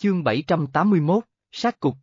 Chương 781, sát cục.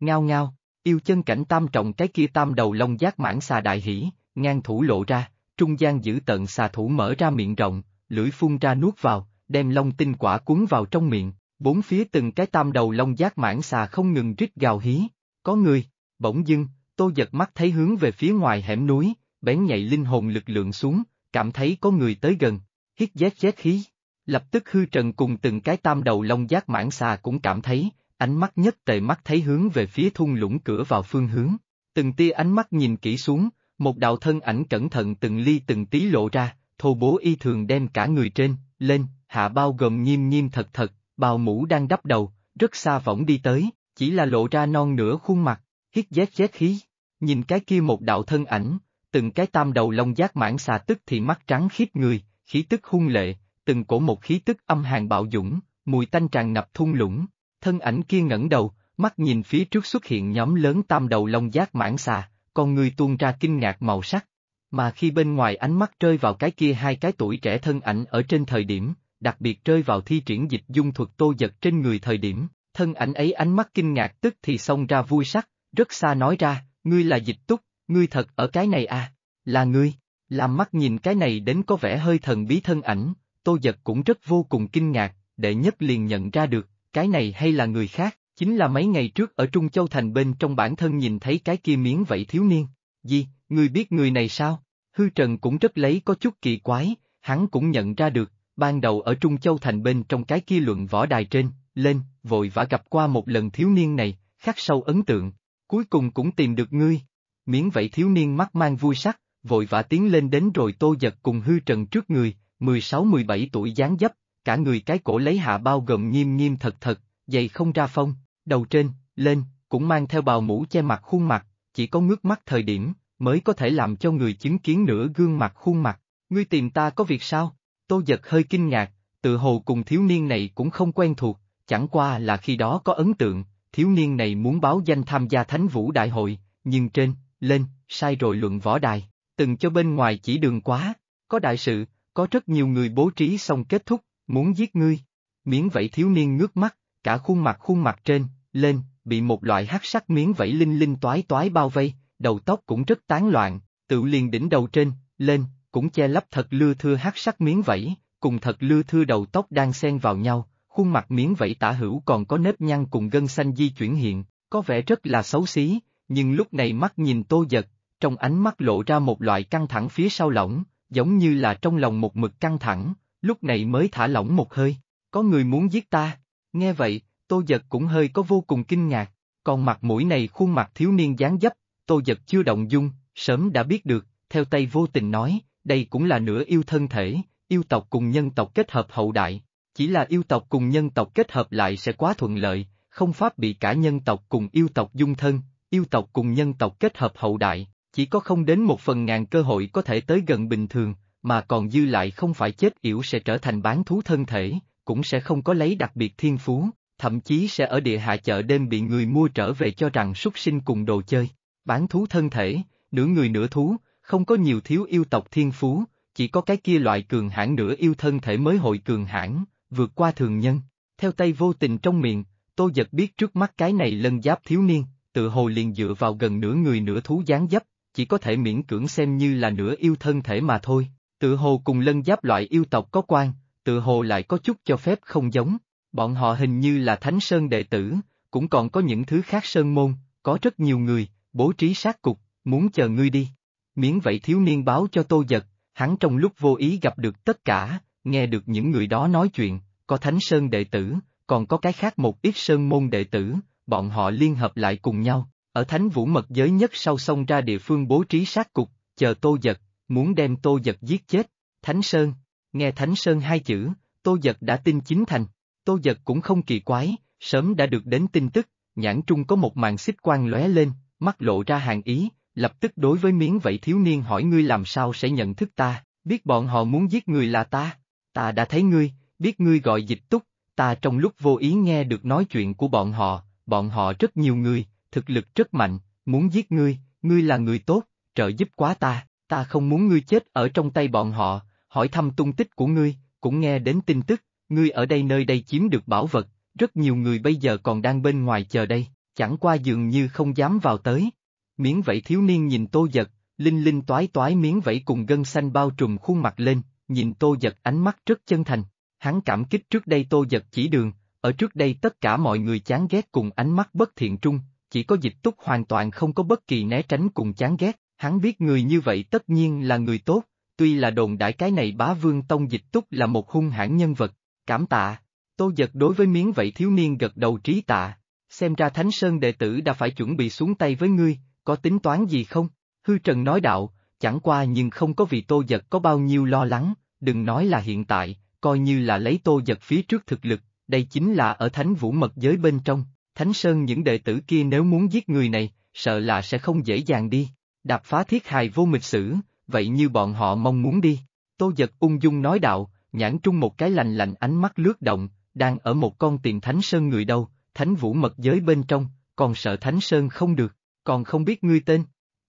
Ngao ngao, yêu chân cảnh tam trọng cái kia tam đầu lông giác mãn xà đại hỉ, ngang thủ lộ ra, trung gian giữ tận xà thủ mở ra miệng rộng, lưỡi phun ra nuốt vào, đem lông tinh quả cuốn vào trong miệng, bốn phía từng cái tam đầu lông giác mãn xà không ngừng rít gào hí, có người, bỗng dưng, tô giật mắt thấy hướng về phía ngoài hẻm núi, bén nhạy linh hồn lực lượng xuống, cảm thấy có người tới gần, hít giác giác khí. Lập tức hư trần cùng từng cái tam đầu long giác mãn xà cũng cảm thấy, ánh mắt nhất tề mắt thấy hướng về phía thung lũng cửa vào phương hướng. Từng tia ánh mắt nhìn kỹ xuống, một đạo thân ảnh cẩn thận từng ly từng tí lộ ra, thô bố y thường đem cả người trên, lên, hạ bao gồm nghiêm nghiêm thật thật, bào mũ đang đắp đầu, rất xa võng đi tới, chỉ là lộ ra non nửa khuôn mặt, hít giác giác khí. Nhìn cái kia một đạo thân ảnh, từng cái tam đầu long giác mãn xà tức thì mắt trắng khiếp người, khí tức hung lệ, từng cổ một khí tức âm hàng bạo dũng, mùi tanh tràn ngập thung lũng, thân ảnh kia ngẩng đầu, mắt nhìn phía trước xuất hiện nhóm lớn tam đầu lông giác mãn xà, con người tuôn ra kinh ngạc màu sắc. Mà khi bên ngoài ánh mắt rơi vào cái kia hai cái tuổi trẻ thân ảnh ở trên thời điểm, đặc biệt rơi vào thi triển dịch dung thuật tô giật trên người thời điểm, thân ảnh ấy ánh mắt kinh ngạc tức thì xông ra vui sắc, rất xa nói ra, ngươi là dịch túc, ngươi thật ở cái này à, là ngươi, làm mắt nhìn cái này đến có vẻ hơi thần bí thân ảnh, Tô Giật cũng rất vô cùng kinh ngạc, đệ nhất liền nhận ra được, cái này hay là người khác, chính là mấy ngày trước ở Trung Châu Thành bên trong bản thân nhìn thấy cái kia miếng vậy thiếu niên. Gì, người biết người này sao? Hư Trần cũng rất lấy có chút kỳ quái, hắn cũng nhận ra được, ban đầu ở Trung Châu Thành bên trong cái kia luận võ đài trên, lên, vội vã gặp qua một lần thiếu niên này, khắc sâu ấn tượng, cuối cùng cũng tìm được ngươi. Miếng vậy thiếu niên mắt mang vui sắc, vội vã tiến lên đến rồi tô giật cùng hư trần trước người, 16-17 tuổi dáng dấp, cả người cái cổ lấy hạ bao gồm nghiêm nghiêm thật thật, dày không ra phong, đầu trên, lên, cũng mang theo bào mũ che mặt khuôn mặt, chỉ có ngước mắt thời điểm, mới có thể làm cho người chứng kiến nửa gương mặt khuôn mặt. Ngươi tìm ta có việc sao? Tô giật hơi kinh ngạc, tự hồ cùng thiếu niên này cũng không quen thuộc, chẳng qua là khi đó có ấn tượng, thiếu niên này muốn báo danh tham gia thánh vũ đại hội, nhưng trên, lên, sai rồi luận võ đài, từng cho bên ngoài chỉ đường quá, có đại sự, có rất nhiều người bố trí xong kết thúc, muốn giết ngươi. Miếng vẫy thiếu niên ngước mắt, cả khuôn mặt khuôn mặt trên, lên, bị một loại hắc sắc miếng vẫy linh linh toái toái bao vây, đầu tóc cũng rất tán loạn, tự liền đỉnh đầu trên, lên, cũng che lấp thật lưa thưa hắc sắc miếng vẫy, cùng thật lưa thưa đầu tóc đang xen vào nhau, khuôn mặt miếng vẫy tả hữu còn có nếp nhăn cùng gân xanh di chuyển hiện, có vẻ rất là xấu xí, nhưng lúc này mắt nhìn tô giật, trong ánh mắt lộ ra một loại căng thẳng phía sau lỏng, giống như là trong lòng một mực căng thẳng, lúc này mới thả lỏng một hơi, có người muốn giết ta, nghe vậy, tô giật cũng hơi có vô cùng kinh ngạc, còn mặt mũi này khuôn mặt thiếu niên dáng dấp, tô giật chưa động dung, sớm đã biết được, theo tay vô tình nói, đây cũng là nửa yêu thân thể, yêu tộc cùng nhân tộc kết hợp hậu đại, chỉ là yêu tộc cùng nhân tộc kết hợp lại sẽ quá thuận lợi, không pháp bị cả nhân tộc cùng yêu tộc dung thân, yêu tộc cùng nhân tộc kết hợp hậu đại, chỉ có không đến một phần ngàn cơ hội có thể tới gần bình thường, mà còn dư lại không phải chết yểu sẽ trở thành bán thú thân thể, cũng sẽ không có lấy đặc biệt thiên phú, thậm chí sẽ ở địa hạ chợ đêm bị người mua trở về cho rằng súc sinh cùng đồ chơi. Bán thú thân thể, nửa người nửa thú, không có nhiều thiếu yêu tộc thiên phú, chỉ có cái kia loại cường hãn nửa yêu thân thể mới hội cường hãn, vượt qua thường nhân. Theo tay vô tình trong miệng, Tô Giật biết trước mắt cái này lân giáp thiếu niên, tự hồ liền dựa vào gần nửa người nửa thú dáng dấp, chỉ có thể miễn cưỡng xem như là nửa yêu thân thể mà thôi, tự hồ cùng lân giáp loại yêu tộc có quan, tự hồ lại có chút cho phép không giống, bọn họ hình như là thánh sơn đệ tử, cũng còn có những thứ khác sơn môn, có rất nhiều người, bố trí sát cục, muốn chờ ngươi đi. Miễn vậy thiếu niên báo cho tô giật, hắn trong lúc vô ý gặp được tất cả, nghe được những người đó nói chuyện, có thánh sơn đệ tử, còn có cái khác một ít sơn môn đệ tử, bọn họ liên hợp lại cùng nhau, ở thánh vũ mật giới nhất sau sông ra địa phương bố trí sát cục, chờ tô giật, muốn đem tô giật giết chết, thánh sơn, nghe thánh sơn hai chữ, tô giật đã tin chính thành, tô giật cũng không kỳ quái, sớm đã được đến tin tức, nhãn trung có một màn xích quang lóe lên, mắt lộ ra hàng ý, lập tức đối với miếng vậy thiếu niên hỏi ngươi làm sao sẽ nhận thức ta, biết bọn họ muốn giết người là ta, ta đã thấy ngươi, biết ngươi gọi dịch túc, ta trong lúc vô ý nghe được nói chuyện của bọn họ, bọn họ rất nhiều người, thực lực rất mạnh, muốn giết ngươi, ngươi là người tốt, trợ giúp quá ta, ta không muốn ngươi chết ở trong tay bọn họ, hỏi thăm tung tích của ngươi, cũng nghe đến tin tức, ngươi ở đây nơi đây chiếm được bảo vật, rất nhiều người bây giờ còn đang bên ngoài chờ đây, chẳng qua dường như không dám vào tới. Miếng vẫy thiếu niên nhìn tô giật, linh linh toái toái miếng vẫy cùng gân xanh bao trùm khuôn mặt lên, nhìn tô giật ánh mắt rất chân thành, hắn cảm kích trước đây tô giật chỉ đường, ở trước đây tất cả mọi người chán ghét cùng ánh mắt bất thiện trung, chỉ có dịch túc hoàn toàn không có bất kỳ né tránh cùng chán ghét, hắn biết người như vậy tất nhiên là người tốt, tuy là đồn đại cái này bá vương tông dịch túc là một hung hãn nhân vật, cảm tạ, tô giật đối với miếng vậy thiếu niên gật đầu trí tạ, xem ra thánh sơn đệ tử đã phải chuẩn bị xuống tay với ngươi, có tính toán gì không, hư trần nói đạo, chẳng qua nhưng không có vì tô giật có bao nhiêu lo lắng, đừng nói là hiện tại, coi như là lấy tô giật phía trước thực lực, đây chính là ở thánh vũ mật giới bên trong, Thánh Sơn những đệ tử kia nếu muốn giết người này, sợ là sẽ không dễ dàng đi. Đạp phá thiết hài vô mịch sử, vậy như bọn họ mong muốn đi. Tô giật ung dung nói đạo, nhãn trung một cái lành lạnh ánh mắt lướt động, đang ở một con tiền Thánh Sơn người đâu, Thánh Vũ mật giới bên trong, còn sợ Thánh Sơn không được, còn không biết ngươi tên.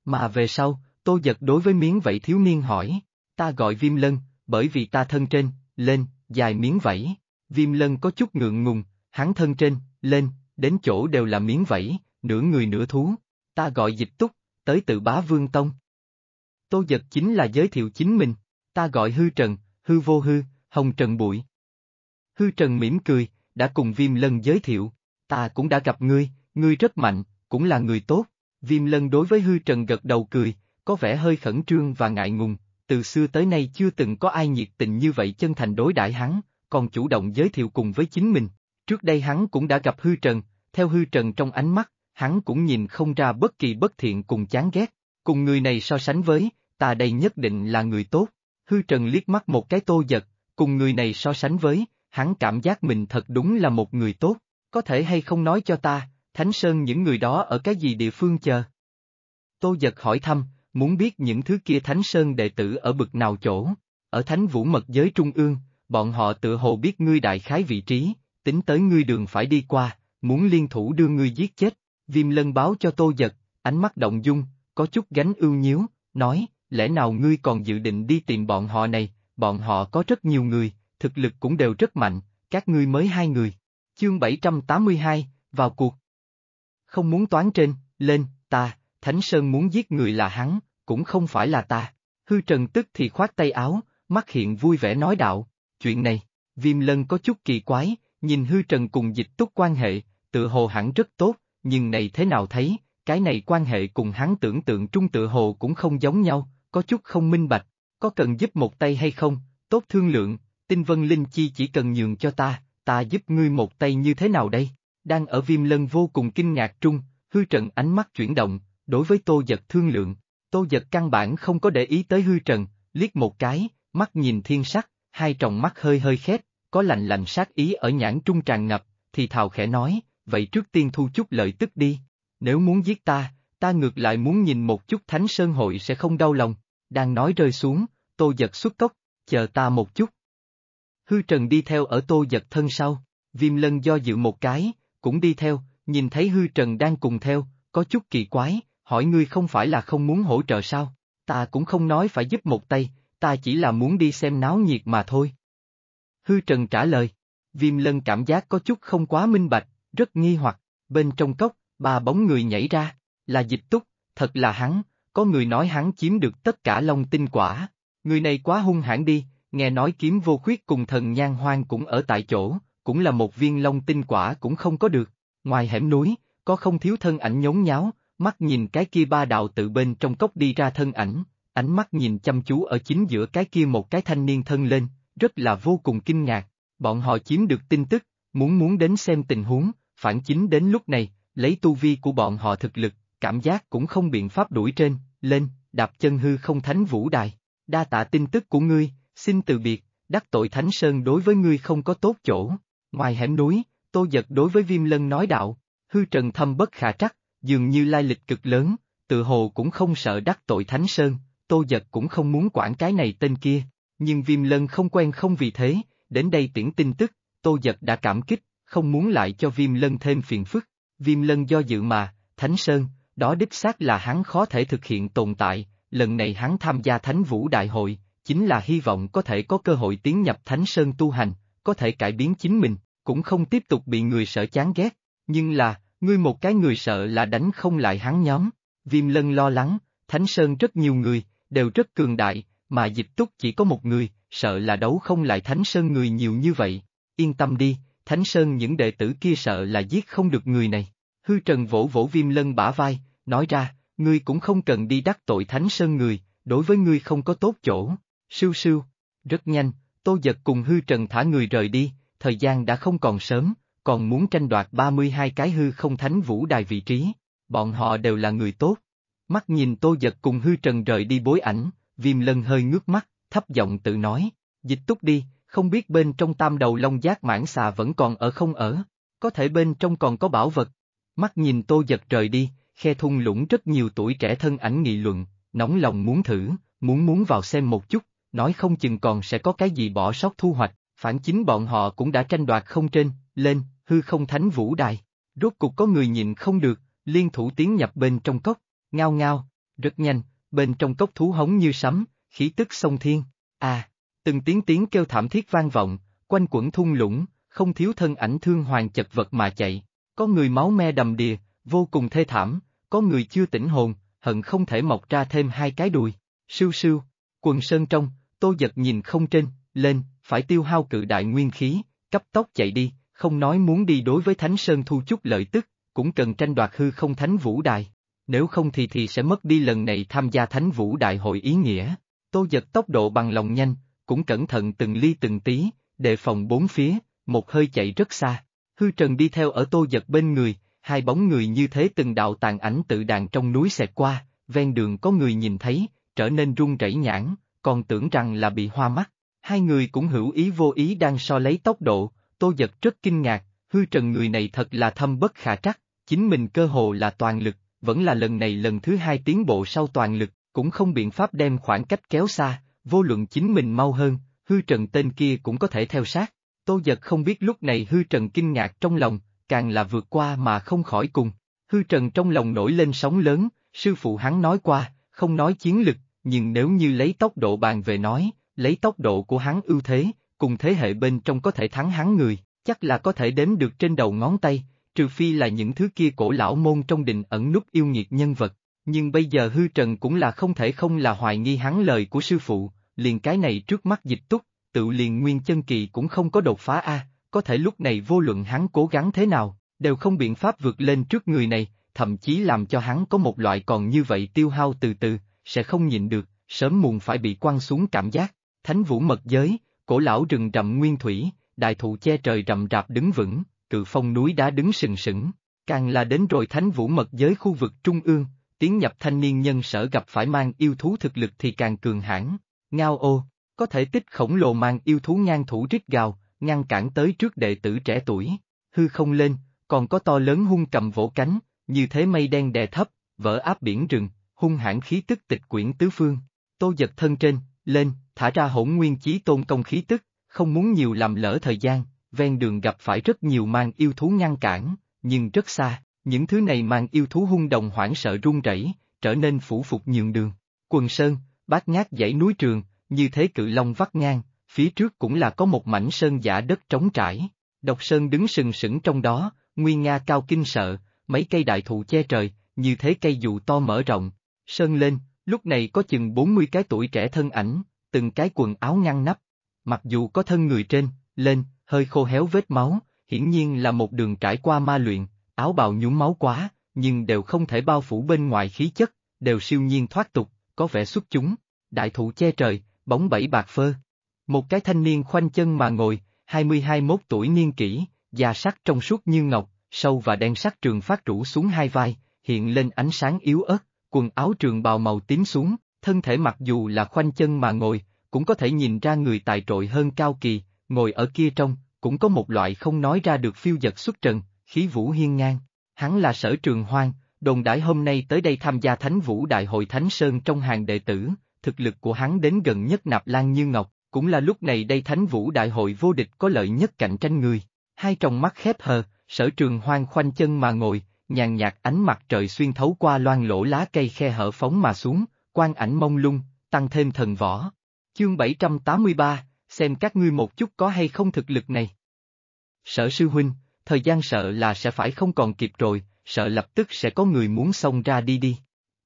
Mà về sau, Tô giật đối với miếng vẫy thiếu niên hỏi, ta gọi Viêm Lân, bởi vì ta thân trên, lên, dài miếng vẫy. Viêm Lân có chút ngượng ngùng, hắn thân trên, lên, đến chỗ đều là miếng vẫy, nửa người nửa thú, ta gọi dịch túc, tới từ bá vương tông. Tô giật chính là giới thiệu chính mình, ta gọi hư trần, hư vô hư, hồng trần bụi. Hư trần mỉm cười, đã cùng viêm lân giới thiệu, ta cũng đã gặp ngươi, ngươi rất mạnh, cũng là người tốt. Viêm lân đối với hư trần gật đầu cười, có vẻ hơi khẩn trương và ngại ngùng, từ xưa tới nay chưa từng có ai nhiệt tình như vậy chân thành đối đãi hắn, còn chủ động giới thiệu cùng với chính mình. Trước đây hắn cũng đã gặp hư trần, theo hư trần trong ánh mắt, hắn cũng nhìn không ra bất kỳ bất thiện cùng chán ghét, cùng người này so sánh với, ta đây nhất định là người tốt. Hư trần liếc mắt một cái tô giật, cùng người này so sánh với, hắn cảm giác mình thật đúng là một người tốt, có thể hay không nói cho ta, Thánh Sơn những người đó ở cái gì địa phương chờ? Tô giật hỏi thăm, muốn biết những thứ kia Thánh Sơn đệ tử ở bực nào chỗ, ở Thánh Vũ Mật Giới Trung ương, bọn họ tự hồ biết ngươi đại khái vị trí, tính tới ngươi đường phải đi qua, muốn liên thủ đưa ngươi giết chết, viêm lân báo cho tô giật, ánh mắt động dung, có chút gánh ưu nhíu, nói, lẽ nào ngươi còn dự định đi tìm bọn họ này, bọn họ có rất nhiều người, thực lực cũng đều rất mạnh, các ngươi mới hai người. Chương 782, vào cuộc. Không muốn toán trên, lên, ta, Thánh Sơn muốn giết người là hắn, cũng không phải là ta. Hư Trần tức thì khoát tay áo, mắt hiện vui vẻ nói đạo, chuyện này, Viêm Lân có chút kỳ quái, nhìn Hư Trần cùng dịch túc quan hệ, tự hồ hẳn rất tốt, nhưng này thế nào thấy, cái này quan hệ cùng hắn tưởng tượng trung tự hồ cũng không giống nhau, có chút không minh bạch, có cần giúp một tay hay không, tốt thương lượng, tinh vân linh chi chỉ cần nhường cho ta, ta giúp ngươi một tay như thế nào đây, đang ở viêm lân vô cùng kinh ngạc trung, hư trần ánh mắt chuyển động, đối với tô giật thương lượng, tô giật căn bản không có để ý tới hư trần, liếc một cái, mắt nhìn thiên sắc, hai tròng mắt hơi hơi khép, có lạnh lạnh sát ý ở nhãn trung tràn ngập, thì thào khẽ nói, vậy trước tiên thu chút lợi tức đi, nếu muốn giết ta, ta ngược lại muốn nhìn một chút thánh sơn hội sẽ không đau lòng, đang nói rơi xuống, tô giật xuất cốc, chờ ta một chút. Hư Trần đi theo ở tô giật thân sau, viêm lân do dự một cái, cũng đi theo, nhìn thấy Hư Trần đang cùng theo, có chút kỳ quái, hỏi ngươi không phải là không muốn hỗ trợ sao, ta cũng không nói phải giúp một tay, ta chỉ là muốn đi xem náo nhiệt mà thôi. Hư Trần trả lời, viêm lân cảm giác có chút không quá minh bạch, rất nghi hoặc, bên trong cốc, ba bóng người nhảy ra, là dịch túc, thật là hắn, có người nói hắn chiếm được tất cả long tinh quả, người này quá hung hãn đi, nghe nói kiếm vô khuyết cùng thần nhan hoang cũng ở tại chỗ, cũng là một viên long tinh quả cũng không có được, ngoài hẻm núi, có không thiếu thân ảnh nhốn nháo, mắt nhìn cái kia ba đạo tự bên trong cốc đi ra thân ảnh, ánh mắt nhìn chăm chú ở chính giữa cái kia một cái thanh niên thân lên, rất là vô cùng kinh ngạc, bọn họ chiếm được tin tức, muốn muốn đến xem tình huống, phản chính đến lúc này, lấy tu vi của bọn họ thực lực, cảm giác cũng không biện pháp đuổi trên, lên, đạp chân hư không thánh vũ đài. Đa tạ tin tức của ngươi, xin từ biệt, đắc tội thánh sơn đối với ngươi không có tốt chỗ. Ngoài hẻm núi, tô giật đối với viêm lân nói đạo, hư trần thâm bất khả trắc, dường như lai lịch cực lớn, tự hồ cũng không sợ đắc tội thánh sơn, tô giật cũng không muốn quản cái này tên kia. Nhưng viêm lân không quen không vì thế, đến đây tiễn tin tức, tô giật đã cảm kích, không muốn lại cho viêm lân thêm phiền phức, viêm lân do dự mà, Thánh Sơn, đó đích xác là hắn khó thể thực hiện tồn tại, lần này hắn tham gia Thánh Vũ Đại hội, chính là hy vọng có thể có cơ hội tiến nhập Thánh Sơn tu hành, có thể cải biến chính mình, cũng không tiếp tục bị người sợ chán ghét, nhưng là, ngươi một cái người sợ là đánh không lại hắn nhóm, viêm lân lo lắng, Thánh Sơn rất nhiều người, đều rất cường đại, mà dịch túc chỉ có một người, sợ là đấu không lại Thánh Sơn người nhiều như vậy, yên tâm đi Thánh Sơn những đệ tử kia sợ là giết không được người này. Hư Trần vỗ vỗ viêm lân bả vai, nói ra, ngươi cũng không cần đi đắc tội Thánh Sơn người, đối với ngươi không có tốt chỗ. Sưu sưu. Rất nhanh, Tô Giật cùng Hư Trần thả người rời đi, thời gian đã không còn sớm, còn muốn tranh đoạt 32 cái hư không thánh vũ đài vị trí. Bọn họ đều là người tốt. Mắt nhìn Tô Giật cùng Hư Trần rời đi bối ảnh, viêm lân hơi ngước mắt, thấp giọng tự nói, dịch túc đi, không biết bên trong tam đầu long giác mãn xà vẫn còn ở không ở, có thể bên trong còn có bảo vật. Mắt nhìn tô giật trời đi, khe thung lũng rất nhiều tuổi trẻ thân ảnh nghị luận, nóng lòng muốn thử, muốn muốn vào xem một chút, nói không chừng còn sẽ có cái gì bỏ sót thu hoạch, phản chính bọn họ cũng đã tranh đoạt không trên, lên, hư không thánh vũ đài. Rốt cục có người nhìn không được, liên thủ tiến nhập bên trong cốc, ngao ngao, rất nhanh, bên trong cốc thú hống như sấm, khí tức sông thiên, à, Từng tiếng tiếng kêu thảm thiết vang vọng, quanh quẩn thung lũng, không thiếu thân ảnh thương hoàng chật vật mà chạy. Có người máu me đầm đìa, vô cùng thê thảm, có người chưa tỉnh hồn, hận không thể mọc ra thêm hai cái đùi. Sưu sưu, quần sơn trong, tô giật nhìn không trên, lên, phải tiêu hao cự đại nguyên khí, cấp tốc chạy đi, không nói muốn đi đối với Thánh Sơn thu chút lợi tức, cũng cần tranh đoạt hư không Thánh Vũ Đài, nếu không thì thì sẽ mất đi lần này tham gia Thánh Vũ Đại hội ý nghĩa. Tô giật tốc độ bằng lòng nhanh, cũng cẩn thận từng ly từng tí, đề phòng bốn phía, một hơi chạy rất xa. Hư Trần đi theo ở tô giật bên người, hai bóng người như thế từng đạo tàn ảnh tự đàn trong núi xẹt qua, ven đường có người nhìn thấy, trở nên run rẩy nhãn, còn tưởng rằng là bị hoa mắt. Hai người cũng hữu ý vô ý đang so lấy tốc độ, tô giật rất kinh ngạc, hư trần người này thật là thâm bất khả trắc, chính mình cơ hồ là toàn lực, vẫn là lần này lần thứ hai tiến bộ sau toàn lực, cũng không biện pháp đem khoảng cách kéo xa, vô luận chính mình mau hơn, hư trần tên kia cũng có thể theo sát. Tô giật không biết lúc này hư trần kinh ngạc trong lòng, càng là vượt qua mà không khỏi cùng. Hư trần trong lòng nổi lên sóng lớn, sư phụ hắn nói qua, không nói chiến lực, nhưng nếu như lấy tốc độ bàn về nói, lấy tốc độ của hắn ưu thế, cùng thế hệ bên trong có thể thắng hắn người, chắc là có thể đếm được trên đầu ngón tay, trừ phi là những thứ kia cổ lão môn trong đình ẩn nút yêu nghiệt nhân vật. Nhưng bây giờ hư trần cũng là không thể không là hoài nghi hắn lời của sư phụ, liền cái này trước mắt dịch túc, tự liền nguyên chân kỳ cũng không có đột phá a, có thể lúc này vô luận hắn cố gắng thế nào, đều không biện pháp vượt lên trước người này, thậm chí làm cho hắn có một loại còn như vậy tiêu hao từ từ, sẽ không nhịn được, sớm muộn phải bị quăng xuống cảm giác. Thánh vũ mật giới, cổ lão rừng rậm nguyên thủy, đại thụ che trời rậm rạp đứng vững, cự phong núi đá đứng sừng sững, càng là đến rồi thánh vũ mật giới khu vực trung ương, tiến nhập thanh niên nhân sở gặp phải mang yêu thú thực lực thì càng cường hãn, Ngao ô, có thể tích khổng lồ mang yêu thú ngang thủ rít gào, ngăn cản tới trước đệ tử trẻ tuổi, hư không lên, còn có to lớn hung cầm vỗ cánh, như thế mây đen đè thấp, vỡ áp biển rừng, hung hãn khí tức tịch quyển tứ phương, tô giật thân trên, lên, thả ra hỗn nguyên chí tôn công khí tức, không muốn nhiều làm lỡ thời gian, ven đường gặp phải rất nhiều mang yêu thú ngăn cản, nhưng rất xa, những thứ này mang yêu thú hung đồng hoảng sợ run rẩy, trở nên phủ phục nhường đường. Quần Sơn, bát ngát dãy núi trường, như thế cự long vắt ngang, phía trước cũng là có một mảnh sơn giả đất trống trải. Độc sơn đứng sừng sững trong đó, nguyên nga cao kinh sợ, mấy cây đại thụ che trời, như thế cây dù to mở rộng. Sơn lên, lúc này có chừng 40 cái tuổi trẻ thân ảnh, từng cái quần áo ngăn nắp. Mặc dù có thân người trên, lên, hơi khô héo vết máu, hiển nhiên là một đường trải qua ma luyện, áo bào nhúng máu quá, nhưng đều không thể bao phủ bên ngoài khí chất, đều siêu nhiên thoát tục, có vẻ xuất chúng, đại thụ che trời, bóng bẫy bạc phơ. Một cái thanh niên khoanh chân mà ngồi, 22-1 tuổi niên kỷ, da sắc trong suốt như ngọc, sâu và đen sắc trường phát rủ xuống hai vai, hiện lên ánh sáng yếu ớt, quần áo trường bào màu tím xuống, thân thể mặc dù là khoanh chân mà ngồi, cũng có thể nhìn ra người tài trội hơn cao kỳ, ngồi ở kia trong, cũng có một loại không nói ra được phiêu giật xuất trần, khí vũ hiên ngang. Hắn là sở trường hoang, đồn đãi hôm nay tới đây tham gia Thánh Vũ Đại hội Thánh Sơn trong hàng đệ tử, thực lực của hắn đến gần nhất Nạp Lan Như Ngọc, cũng là lúc này đây Thánh Vũ Đại hội vô địch có lợi nhất cạnh tranh người. Hai tròng mắt khép hờ, sở trường hoang khoanh chân mà ngồi, nhàn nhạt ánh mặt trời xuyên thấu qua loan lỗ lá cây khe hở phóng mà xuống, quan ảnh mông lung, tăng thêm thần võ. Chương 783, xem các ngươi một chút có hay không thực lực này. Sở sư huynh, thời gian sợ là sẽ phải không còn kịp rồi, sợ lập tức sẽ có người muốn xông ra đi đi.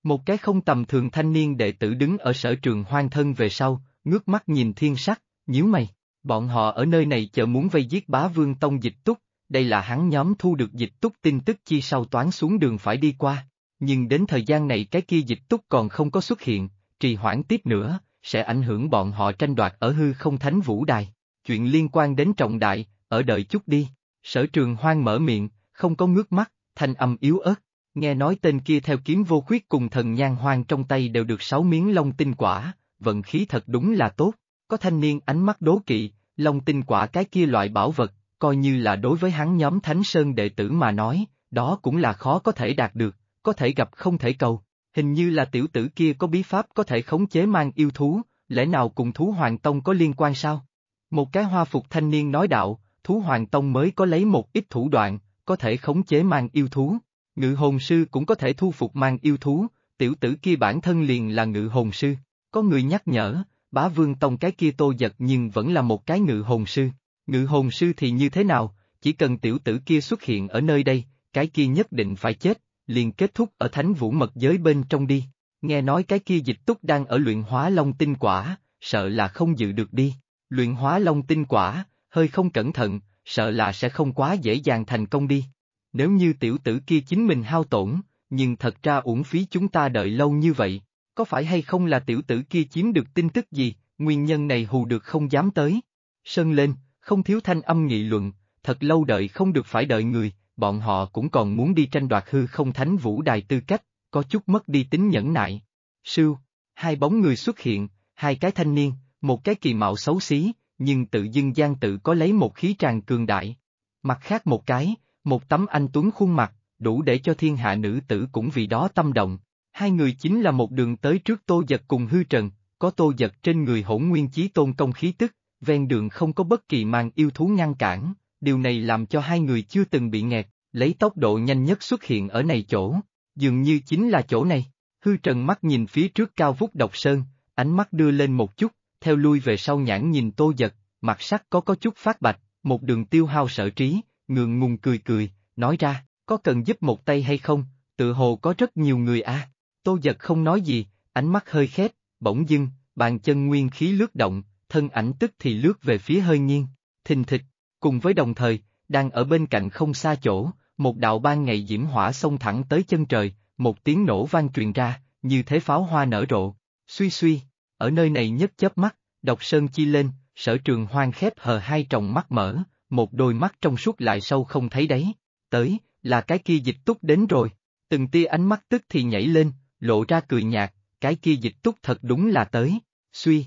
Một cái không tầm thường thanh niên đệ tử đứng ở sở trường hoang thân về sau, ngước mắt nhìn thiên sắc, nhíu mày, bọn họ ở nơi này chờ muốn vây giết bá vương tông dịch túc, đây là hắn nhóm thu được dịch túc tin tức chi sau toán xuống đường phải đi qua, nhưng đến thời gian này cái kia dịch túc còn không có xuất hiện, trì hoãn tiếp nữa, sẽ ảnh hưởng bọn họ tranh đoạt ở hư không thánh vũ đài, chuyện liên quan đến trọng đại, ở đợi chút đi, sở trường hoang mở miệng, không có ngước mắt, thanh âm yếu ớt. Nghe nói tên kia theo kiếm vô khuyết cùng thần nhan hoang trong tay đều được sáu miếng long tinh quả, vận khí thật đúng là tốt. Có thanh niên ánh mắt đố kỵ, long tinh quả cái kia loại bảo vật, coi như là đối với hắn nhóm Thánh Sơn đệ tử mà nói, đó cũng là khó có thể đạt được, có thể gặp không thể cầu. Hình như là tiểu tử kia có bí pháp có thể khống chế mang yêu thú, lẽ nào cùng thú hoàng tông có liên quan sao? Một cái hoa phục thanh niên nói đạo, thú hoàng tông mới có lấy một ít thủ đoạn, có thể khống chế mang yêu thú. Ngự hồn sư cũng có thể thu phục mang yêu thú, tiểu tử kia bản thân liền là ngự hồn sư. Có người nhắc nhở, bá vương tông cái kia tô giật nhưng vẫn là một cái ngự hồn sư. Ngự hồn sư thì như thế nào, chỉ cần tiểu tử kia xuất hiện ở nơi đây, cái kia nhất định phải chết, liền kết thúc ở thánh vũ mật giới bên trong đi. Nghe nói cái kia dịch túc đang ở luyện hóa long tinh quả, sợ là không dự được đi. Luyện hóa long tinh quả, hơi không cẩn thận, sợ là sẽ không quá dễ dàng thành công đi. Nếu như tiểu tử kia chính mình hao tổn, nhưng thật ra uổng phí chúng ta đợi lâu như vậy, có phải hay không là tiểu tử kia chiếm được tin tức gì, nguyên nhân này hù được không dám tới. Sơn lên, không thiếu thanh âm nghị luận, thật lâu đợi không được phải đợi người, bọn họ cũng còn muốn đi tranh đoạt hư không thánh vũ đài tư cách, có chút mất đi tính nhẫn nại. Sưu, hai bóng người xuất hiện, hai cái thanh niên, một cái kỳ mạo xấu xí, nhưng tự dưng gian tự có lấy một khí tràng cường đại. Mặt khác một cái, một tấm anh tuấn khuôn mặt, đủ để cho thiên hạ nữ tử cũng vì đó tâm động. Hai người chính là một đường tới trước tô giật cùng hư trần, có tô giật trên người hỗn nguyên chí tôn công khí tức, ven đường không có bất kỳ màn yêu thú ngăn cản, điều này làm cho hai người chưa từng bị nghẹt, lấy tốc độ nhanh nhất xuất hiện ở này chỗ, dường như chính là chỗ này. Hư trần mắt nhìn phía trước cao vút độc sơn, ánh mắt đưa lên một chút, theo lui về sau nhãn nhìn tô giật, mặt sắc có có chút phát bạch, một đường tiêu hao sở trí, ngượng ngùng cười cười, nói ra, có cần giúp một tay hay không, tự hồ có rất nhiều người a. À. Tô giật không nói gì, ánh mắt hơi khép, bỗng dưng, bàn chân nguyên khí lướt động, thân ảnh tức thì lướt về phía hơi nghiêng thình thịch, cùng với đồng thời, đang ở bên cạnh không xa chỗ, một đạo ban ngày diễm hỏa xông thẳng tới chân trời, một tiếng nổ vang truyền ra, như thế pháo hoa nở rộ, suy suy, ở nơi này nhất chớp mắt, đọc sơn chi lên, sở trường hoang khép hờ hai tròng mắt mở, một đôi mắt trong suốt lại sâu không thấy đấy, tới, là cái kia dịch túc đến rồi, từng tia ánh mắt tức thì nhảy lên, lộ ra cười nhạt, cái kia dịch túc thật đúng là tới, suy.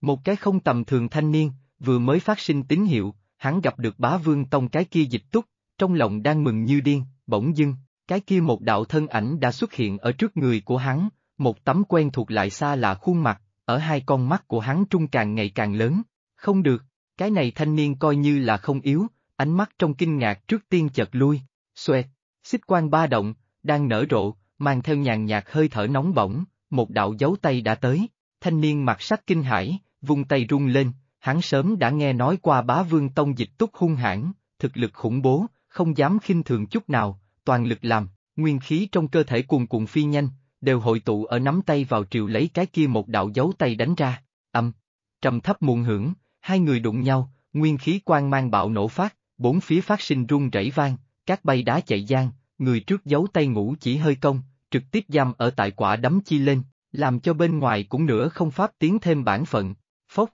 Một cái không tầm thường thanh niên, vừa mới phát sinh tín hiệu, hắn gặp được bá vương tông cái kia dịch túc, trong lòng đang mừng như điên, bỗng dưng, cái kia một đạo thân ảnh đã xuất hiện ở trước người của hắn, một tấm quen thuộc lại xa là khuôn mặt, ở hai con mắt của hắn trung càng ngày càng lớn, không được, cái này thanh niên coi như là không yếu, ánh mắt trong kinh ngạc trước tiên chợt lui, xoẹt, xích quan ba động, đang nở rộ, mang theo nhàn nhạt hơi thở nóng bỏng, một đạo dấu tay đã tới, thanh niên mặt sắc kinh hãi, vung tay rung lên, hắn sớm đã nghe nói qua bá vương tông dịch túc hung hãn, thực lực khủng bố, không dám khinh thường chút nào, toàn lực làm, nguyên khí trong cơ thể cuồn cuộn phi nhanh, đều hội tụ ở nắm tay vào triều lấy cái kia một đạo dấu tay đánh ra, âm, trầm thấp muôn hưởng, hai người đụng nhau, nguyên khí quang mang bạo nổ phát, bốn phía phát sinh rung rẩy vang, các bay đá chạy giang, người trước giấu tay ngủ chỉ hơi công, trực tiếp giam ở tại quả đấm chi lên, làm cho bên ngoài cũng nữa không pháp tiến thêm bản phận, phốc.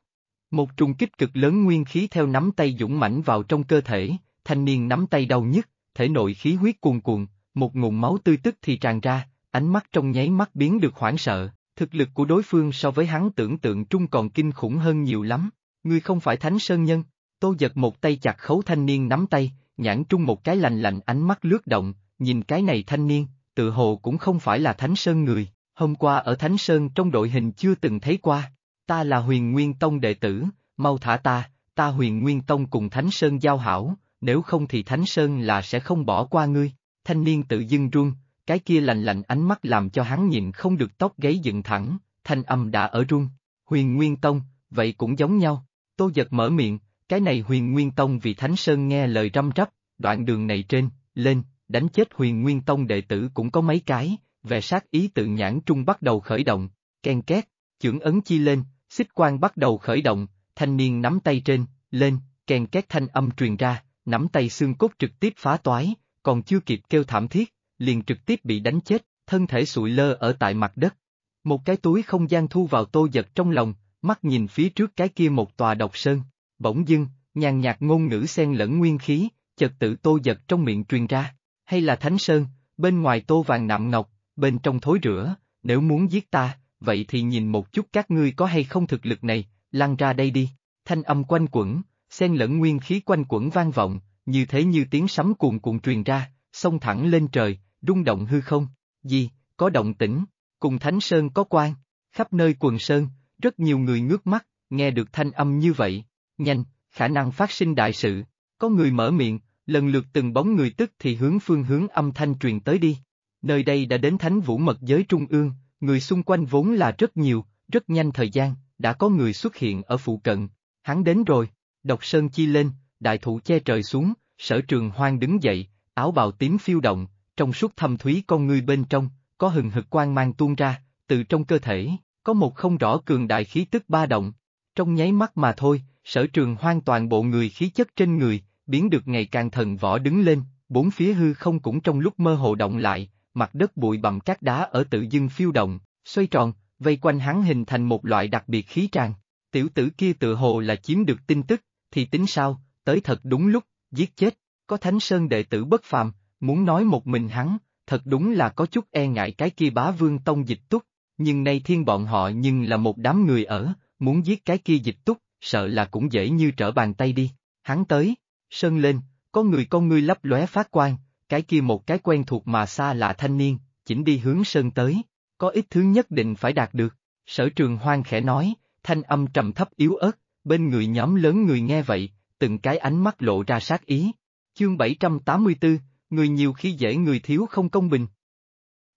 Một trùng kích cực lớn nguyên khí theo nắm tay dũng mãnh vào trong cơ thể, thanh niên nắm tay đau nhức, thể nội khí huyết cuồn cuộn, một nguồn máu tươi tức thì tràn ra, ánh mắt trong nháy mắt biến được hoảng sợ, thực lực của đối phương so với hắn tưởng tượng trung còn kinh khủng hơn nhiều lắm, ngươi không phải thánh sơn nhân, tô giật một tay chặt khấu thanh niên nắm tay, nhãn trung một cái lành lạnh ánh mắt lướt động, nhìn cái này thanh niên, tự hồ cũng không phải là thánh sơn người, hôm qua ở thánh sơn trong đội hình chưa từng thấy qua, ta là huyền nguyên tông đệ tử, mau thả ta, ta huyền nguyên tông cùng thánh sơn giao hảo, nếu không thì thánh sơn là sẽ không bỏ qua ngươi, thanh niên tự dưng rung cái kia lành lạnh ánh mắt làm cho hắn nhịn không được tóc gáy dựng thẳng, thanh âm đã ở run. Huyền Nguyên Tông, vậy cũng giống nhau. Tô giật mở miệng, cái này Huyền Nguyên Tông vì Thánh Sơn nghe lời răm rắp, đoạn đường này trên, lên, đánh chết Huyền Nguyên Tông đệ tử cũng có mấy cái, về sát ý tự nhãn trung bắt đầu khởi động, ken két, chưởng ấn chi lên, xích quan bắt đầu khởi động, thanh niên nắm tay trên, lên, ken két thanh âm truyền ra, nắm tay xương cốt trực tiếp phá toái, còn chưa kịp kêu thảm thiết, liền trực tiếp bị đánh chết, thân thể sụi lơ ở tại mặt đất. Một cái túi không gian thu vào tô giật trong lòng, mắt nhìn phía trước cái kia một tòa độc sơn, bỗng dưng, nhàn nhạt ngôn ngữ xen lẫn nguyên khí, chợt tự tô giật trong miệng truyền ra, hay là thánh sơn, bên ngoài tô vàng nạm ngọc, bên trong thối rửa, nếu muốn giết ta, vậy thì nhìn một chút các ngươi có hay không thực lực này, lăn ra đây đi, thanh âm quanh quẩn, xen lẫn nguyên khí quanh quẩn vang vọng, như thế như tiếng sấm cuồn cuộn truyền ra, xông thẳng lên trời, rung động hư không, gì, có động tĩnh, cùng Thánh Sơn có quan, khắp nơi quần Sơn, rất nhiều người ngước mắt, nghe được thanh âm như vậy, nhanh, khả năng phát sinh đại sự, có người mở miệng, lần lượt từng bóng người tức thì hướng phương hướng âm thanh truyền tới đi. Nơi đây đã đến thánh vũ mật giới trung ương, người xung quanh vốn là rất nhiều, rất nhanh thời gian, đã có người xuất hiện ở phụ cận, hắn đến rồi, độc sơn chi lên, đại thụ che trời xuống, sở trường hoang đứng dậy, áo bào tím phiêu động, trong suốt thâm thúy con ngươi bên trong, có hừng hực quang mang tuôn ra, từ trong cơ thể, có một không rõ cường đại khí tức ba động. Trong nháy mắt mà thôi, sở trường hoang toàn bộ người khí chất trên người, biến được ngày càng thần võ đứng lên, bốn phía hư không cũng trong lúc mơ hồ động lại, mặt đất bụi bặm cát đá ở tự dưng phiêu động, xoay tròn, vây quanh hắn hình thành một loại đặc biệt khí tràn. Tiểu tử kia tự hồ là chiếm được tin tức, thì tính sao, tới thật đúng lúc, giết chết, có thánh sơn đệ tử bất phàm, Muốn nói một mình hắn, thật đúng là có chút e ngại cái kia bá vương tông dịch túc, nhưng nay thiên bọn họ nhưng là một đám người ở, muốn giết cái kia dịch túc, sợ là cũng dễ như trở bàn tay đi. Hắn tới, sơn lên, có người con ngươi lấp lóe phát quang, cái kia một cái quen thuộc mà xa là thanh niên, chỉnh đi hướng sơn tới, có ít thứ nhất định phải đạt được. Sở trường hoang khẽ nói, thanh âm trầm thấp yếu ớt, bên người nhóm lớn người nghe vậy, từng cái ánh mắt lộ ra sát ý. Chương 784, người nhiều khi dễ người thiếu không công bình.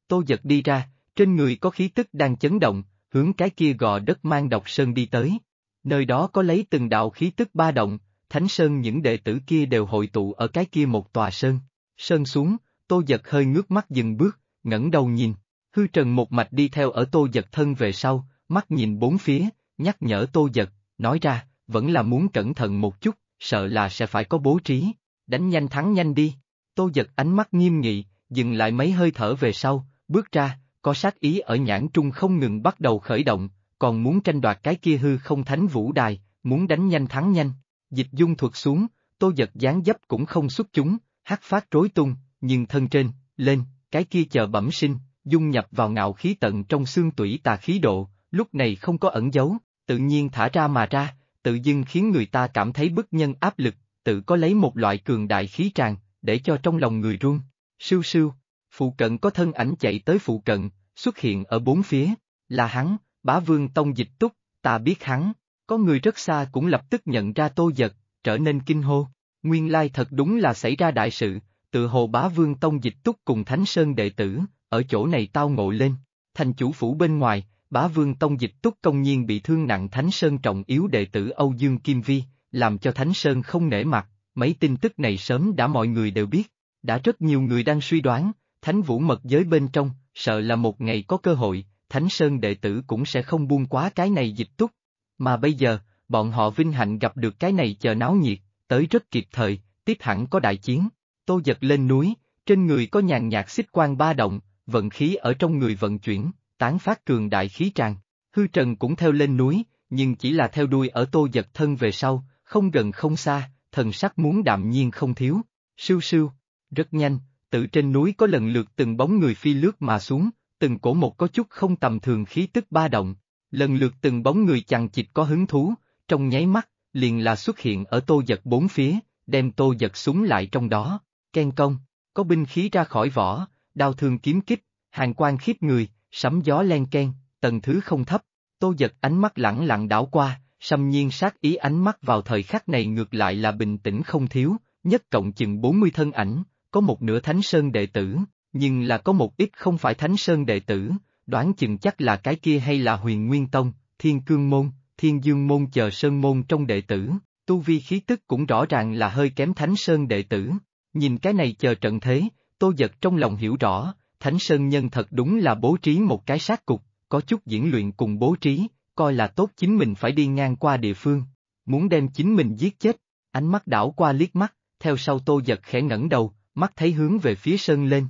Tô giật đi ra, trên người có khí tức đang chấn động, hướng cái kia gò đất mang độc sơn đi tới. Nơi đó có lấy từng đạo khí tức ba động, thánh sơn những đệ tử kia đều hội tụ ở cái kia một tòa sơn. Sơn xuống, tô giật hơi ngước mắt dừng bước, ngẩng đầu nhìn, hư trần một mạch đi theo ở tô giật thân về sau, mắt nhìn bốn phía, nhắc nhở tô giật, nói ra, vẫn là muốn cẩn thận một chút, sợ là sẽ phải có bố trí, đánh nhanh thắng nhanh đi. Tô giật ánh mắt nghiêm nghị, dừng lại mấy hơi thở về sau, bước ra, có sát ý ở nhãn trung không ngừng bắt đầu khởi động, còn muốn tranh đoạt cái kia hư không thánh vũ đài, muốn đánh nhanh thắng nhanh. Dịch dung thuật xuống, tô giật dáng dấp cũng không xuất chúng, hát phát rối tung, nhưng thân trên, lên, cái kia chờ bẩm sinh, dung nhập vào ngạo khí tận trong xương tủy tà khí độ, lúc này không có ẩn giấu, tự nhiên thả ra mà ra, tự dưng khiến người ta cảm thấy bức nhân áp lực, tự có lấy một loại cường đại khí tràn, để cho trong lòng người run. Sưu sưu, phụ cận có thân ảnh chạy tới phụ cận, xuất hiện ở bốn phía, là hắn, bá vương tông dịch túc, ta biết hắn, có người rất xa cũng lập tức nhận ra tô giật, trở nên kinh hô, nguyên lai thật đúng là xảy ra đại sự, tự hồ bá vương tông dịch túc cùng thánh sơn đệ tử, ở chỗ này tao ngộ lên, thành chủ phủ bên ngoài, bá vương tông dịch túc công nhiên bị thương nặng thánh sơn trọng yếu đệ tử Âu Dương Kim Vi, làm cho thánh sơn không nể mặt, mấy tin tức này sớm đã mọi người đều biết, đã rất nhiều người đang suy đoán, thánh vũ mật giới bên trong, sợ là một ngày có cơ hội, thánh sơn đệ tử cũng sẽ không buông quá cái này dịch túc. Mà bây giờ, bọn họ vinh hạnh gặp được cái này chờ náo nhiệt, tới rất kịp thời, tiếp hẳn có đại chiến. Tô giật lên núi, trên người có nhàn nhạt xích quan ba động, vận khí ở trong người vận chuyển, tán phát cường đại khí tràng. Hư Trần cũng theo lên núi, nhưng chỉ là theo đuôi ở tô giật thân về sau, không gần không xa, thần sắc muốn đạm nhiên không thiếu, sưu sưu, rất nhanh, tự trên núi có lần lượt từng bóng người phi lướt mà xuống, từng cổ một có chút không tầm thường khí tức ba động, lần lượt từng bóng người chằng chịt có hứng thú, trong nháy mắt, liền là xuất hiện ở tô giật bốn phía, đem tô giật súng lại trong đó, khen công, có binh khí ra khỏi vỏ, đao thương kiếm kích, hàng quan khiếp người, sấm gió len ken, tầng thứ không thấp, tô giật ánh mắt lẳng lặng đảo qua, xâm nhiên sát ý ánh mắt vào thời khắc này ngược lại là bình tĩnh không thiếu, nhất cộng chừng 40 thân ảnh, có một nửa thánh sơn đệ tử, nhưng là có một ít không phải thánh sơn đệ tử, đoán chừng chắc là cái kia hay là huyền nguyên tông, thiên cương môn, thiên dương môn chờ sơn môn trong đệ tử, tu vi khí tức cũng rõ ràng là hơi kém thánh sơn đệ tử. Nhìn cái này chờ trận thế, tô giật trong lòng hiểu rõ, thánh sơn nhân thật đúng là bố trí một cái sát cục, có chút diễn luyện cùng bố trí, coi là tốt chính mình phải đi ngang qua địa phương, muốn đem chính mình giết chết, ánh mắt đảo qua liếc mắt, theo sau tô giật khẽ ngẩng đầu, mắt thấy hướng về phía sơn lên.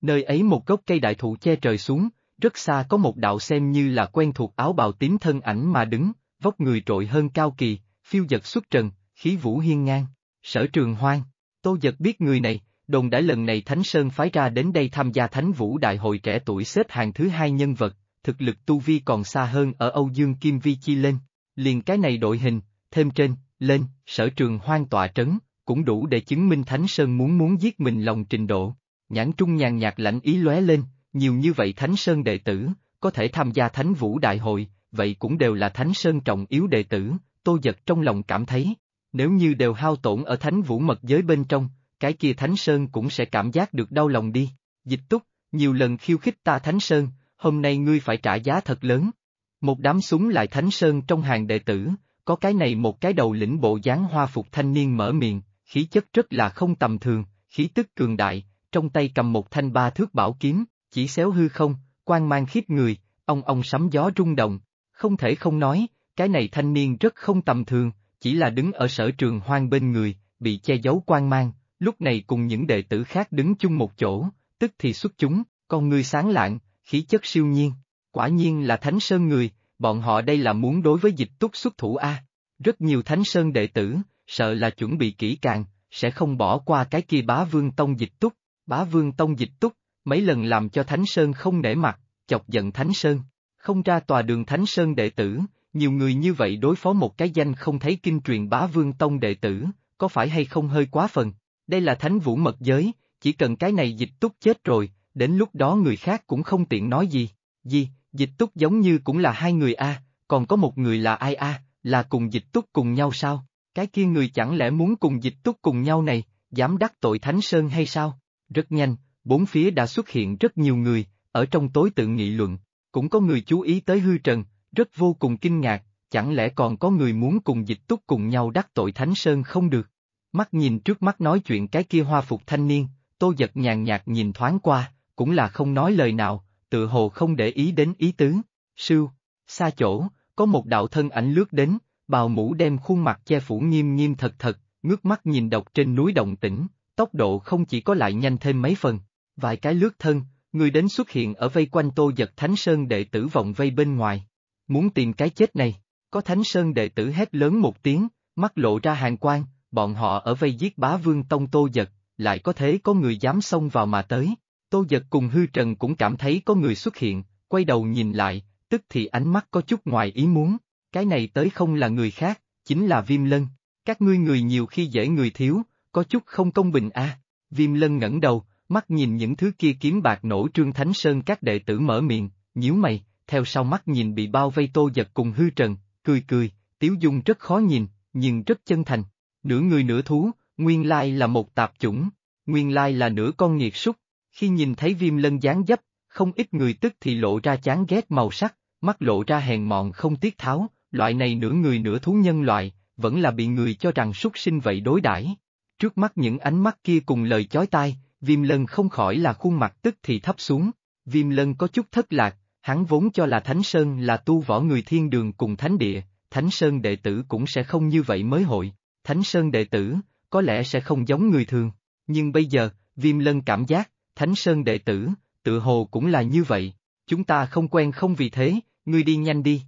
Nơi ấy một gốc cây đại thụ che trời xuống, rất xa có một đạo xem như là quen thuộc áo bào tím thân ảnh mà đứng, vóc người trội hơn cao kỳ, phiêu giật xuất trần, khí vũ hiên ngang, sở trường hoang. Tô giật biết người này, đồng đã lần này Thánh Sơn phái ra đến đây tham gia Thánh Vũ Đại hội trẻ tuổi xếp hàng thứ hai nhân vật, thực lực tu vi còn xa hơn ở Âu Dương Kim Vi Chi lên, liền cái này đội hình, thêm trên, lên, sở trường hoang tọa trấn, cũng đủ để chứng minh Thánh Sơn muốn muốn giết mình lòng trình độ. Nhãn trung nhàn nhạt lạnh ý lóe lên, nhiều như vậy Thánh Sơn đệ tử, có thể tham gia Thánh Vũ Đại hội, vậy cũng đều là Thánh Sơn trọng yếu đệ tử, tô giật trong lòng cảm thấy, nếu như đều hao tổn ở Thánh Vũ mật giới bên trong, cái kia Thánh Sơn cũng sẽ cảm giác được đau lòng đi. Dịch túc, nhiều lần khiêu khích ta Thánh Sơn, hôm nay ngươi phải trả giá thật lớn. Một đám súng lại thánh sơn trong hàng đệ tử, có cái này một cái đầu lĩnh bộ dáng hoa phục thanh niên mở miệng, khí chất rất là không tầm thường, khí tức cường đại, trong tay cầm một thanh ba thước bảo kiếm, chỉ xéo hư không, quan mang khiếp người, ông ông sấm gió rung động, không thể không nói, cái này thanh niên rất không tầm thường, chỉ là đứng ở sở trường hoang bên người, bị che giấu quan mang, lúc này cùng những đệ tử khác đứng chung một chỗ, tức thì xuất chúng, con ngươi sáng lạng, khí chất siêu nhiên. Quả nhiên là Thánh Sơn người, bọn họ đây là muốn đối với dịch túc xuất thủ A. Rất nhiều Thánh Sơn đệ tử, sợ là chuẩn bị kỹ càng, sẽ không bỏ qua cái kia bá vương tông dịch túc. Bá vương tông dịch túc, mấy lần làm cho Thánh Sơn không nể mặt, chọc giận Thánh Sơn. Không ra tòa đường Thánh Sơn đệ tử, nhiều người như vậy đối phó một cái danh không thấy kinh truyền bá vương tông đệ tử, có phải hay không hơi quá phần. Đây là thánh vũ mật giới, chỉ cần cái này dịch túc chết rồi, đến lúc đó người khác cũng không tiện nói gì. Gì, dịch túc giống như cũng là hai người a, còn có một người là ai a, là cùng dịch túc cùng nhau sao? Cái kia người chẳng lẽ muốn cùng dịch túc cùng nhau này, dám đắc tội Thánh Sơn hay sao? Rất nhanh, bốn phía đã xuất hiện rất nhiều người, ở trong tối tự nghị luận, cũng có người chú ý tới hư trần, rất vô cùng kinh ngạc, chẳng lẽ còn có người muốn cùng dịch túc cùng nhau đắc tội Thánh Sơn không được? Mắt nhìn trước mắt nói chuyện cái kia hoa phục thanh niên, tô giật nhàn nhạt nhìn thoáng qua, cũng là không nói lời nào, tự hồ không để ý đến ý tứ. Sưu, xa chỗ, có một đạo thân ảnh lướt đến, bào mũ đem khuôn mặt che phủ nghiêm nghiêm thật thật, ngước mắt nhìn độc trên núi động tĩnh, tốc độ không chỉ có lại nhanh thêm mấy phần, vài cái lướt thân, người đến xuất hiện ở vây quanh tô giật Thánh Sơn đệ tử vòng vây bên ngoài. Muốn tìm cái chết này, có Thánh Sơn đệ tử hét lớn một tiếng, mắt lộ ra hàng quan, bọn họ ở vây giết bá vương tông tô giật, lại có thế có người dám xông vào mà tới. Tô Giật cùng Hư Trần cũng cảm thấy có người xuất hiện, quay đầu nhìn lại, tức thì ánh mắt có chút ngoài ý muốn, cái này tới không là người khác, chính là Viêm Lân, các ngươi người nhiều khi dễ người thiếu, có chút không công bình a. À. Viêm Lân ngẩng đầu, mắt nhìn những thứ kia kiếm bạc nổ trương thánh sơn các đệ tử mở miệng, nhíu mày, theo sau mắt nhìn bị bao vây Tô Giật cùng Hư Trần, cười cười, Tiếu Dung rất khó nhìn, nhưng rất chân thành, nửa người nửa thú, nguyên lai là một tạp chủng, nguyên lai là nửa con nghiệt súc, khi nhìn thấy viêm lân dáng dấp, không ít người tức thì lộ ra chán ghét màu sắc, mắt lộ ra hèn mọn không tiếc tháo, loại này nửa người nửa thú nhân loại, vẫn là bị người cho rằng súc sinh vậy đối đãi. Trước mắt những ánh mắt kia cùng lời chói tai, viêm lân không khỏi là khuôn mặt tức thì thấp xuống, viêm lân có chút thất lạc, hắn vốn cho là Thánh Sơn là tu võ người thiên đường cùng Thánh Địa, Thánh Sơn đệ tử cũng sẽ không như vậy mới hội, Thánh Sơn đệ tử, có lẽ sẽ không giống người thường, nhưng bây giờ, viêm lân cảm giác, Thánh Sơn đệ tử, tự hồ cũng là như vậy, chúng ta không quen không vì thế, ngươi đi nhanh đi.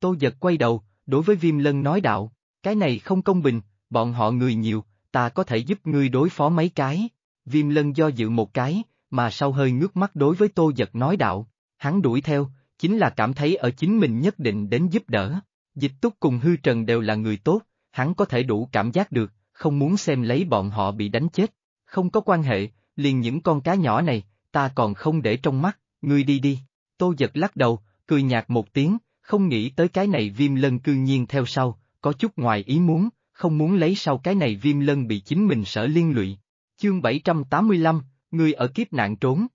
Tô giật quay đầu, đối với Viêm Lân nói đạo, cái này không công bình, bọn họ người nhiều, ta có thể giúp ngươi đối phó mấy cái. Viêm Lân do dự một cái, mà sau hơi ngước mắt đối với Tô giật nói đạo, hắn đuổi theo, chính là cảm thấy ở chính mình nhất định đến giúp đỡ. Dịch túc cùng hư trần đều là người tốt, hắn có thể đủ cảm giác được, không muốn xem lấy bọn họ bị đánh chết. Không có quan hệ, liền những con cá nhỏ này, ta còn không để trong mắt, ngươi đi đi. Tô giật lắc đầu, cười nhạt một tiếng, không nghĩ tới cái này viêm lân cư nhiên theo sau, có chút ngoài ý muốn, không muốn lấy sau cái này viêm lân bị chính mình sở liên lụy. Chương 785, ngươi ở kiếp nạn trốn.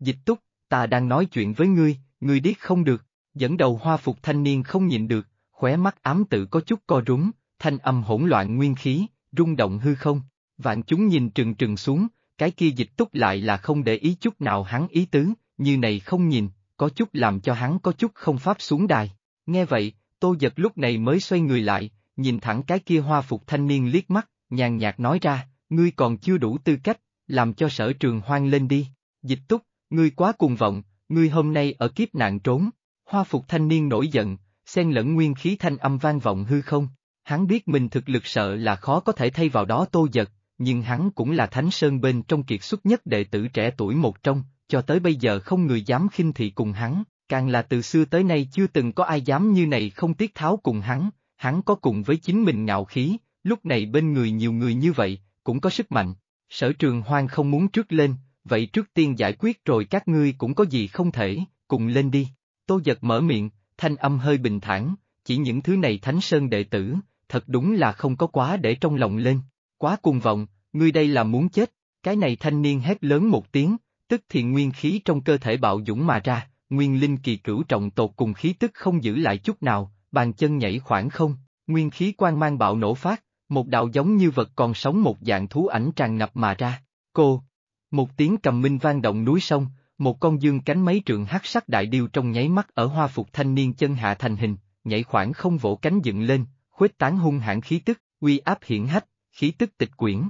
Dịch túc, ta đang nói chuyện với ngươi, ngươi điếc không được, dẫn đầu hoa phục thanh niên không nhịn được, khóe mắt ám tự có chút co rúm thanh âm hỗn loạn nguyên khí, rung động hư không, vạn chúng nhìn trừng trừng xuống, cái kia dịch túc lại là không để ý chút nào hắn ý tứ, như này không nhìn, có chút làm cho hắn có chút không pháp xuống đài. Nghe vậy, tô giật lúc này mới xoay người lại, nhìn thẳng cái kia hoa phục thanh niên liếc mắt, nhàn nhạt nói ra, ngươi còn chưa đủ tư cách, làm cho sở trường hoang lên đi. Dịch túc, ngươi quá cuồng vọng, ngươi hôm nay ở kiếp nạn trốn. Hoa phục thanh niên nổi giận, xen lẫn nguyên khí thanh âm vang vọng hư không. Hắn biết mình thực lực sợ là khó có thể thay vào đó tô giật, nhưng hắn cũng là Thánh Sơn bên trong kiệt xuất nhất đệ tử trẻ tuổi một trong, cho tới bây giờ không người dám khinh thị cùng hắn, càng là từ xưa tới nay chưa từng có ai dám như này không tiếc tháo cùng hắn, hắn có cùng với chính mình ngạo khí, lúc này bên người nhiều người như vậy, cũng có sức mạnh. Sở trường hoang không muốn trước lên, vậy trước tiên giải quyết rồi các ngươi cũng có gì không thể, cùng lên đi. Tô giật mở miệng, thanh âm hơi bình thản, chỉ những thứ này thánh sơn đệ tử, thật đúng là không có quá để trong lòng lên quá cuồng vọng, ngươi đây là muốn chết, cái này thanh niên hét lớn một tiếng, tức thì nguyên khí trong cơ thể bạo dũng mà ra, nguyên linh kỳ cửu trọng tột cùng khí tức không giữ lại chút nào, bàn chân nhảy khoảng không, nguyên khí quan mang bạo nổ phát, một đạo giống như vật còn sống một dạng thú ảnh tràn ngập mà ra, cô. Một tiếng cầm minh vang động núi sông, một con dương cánh mấy trượng hắc sắc đại điêu trong nháy mắt ở hoa phục thanh niên chân hạ thành hình, nhảy khoảng không vỗ cánh dựng lên, khuếch tán hung hãn khí tức, uy áp hiển hách, khí tức tịch quyển.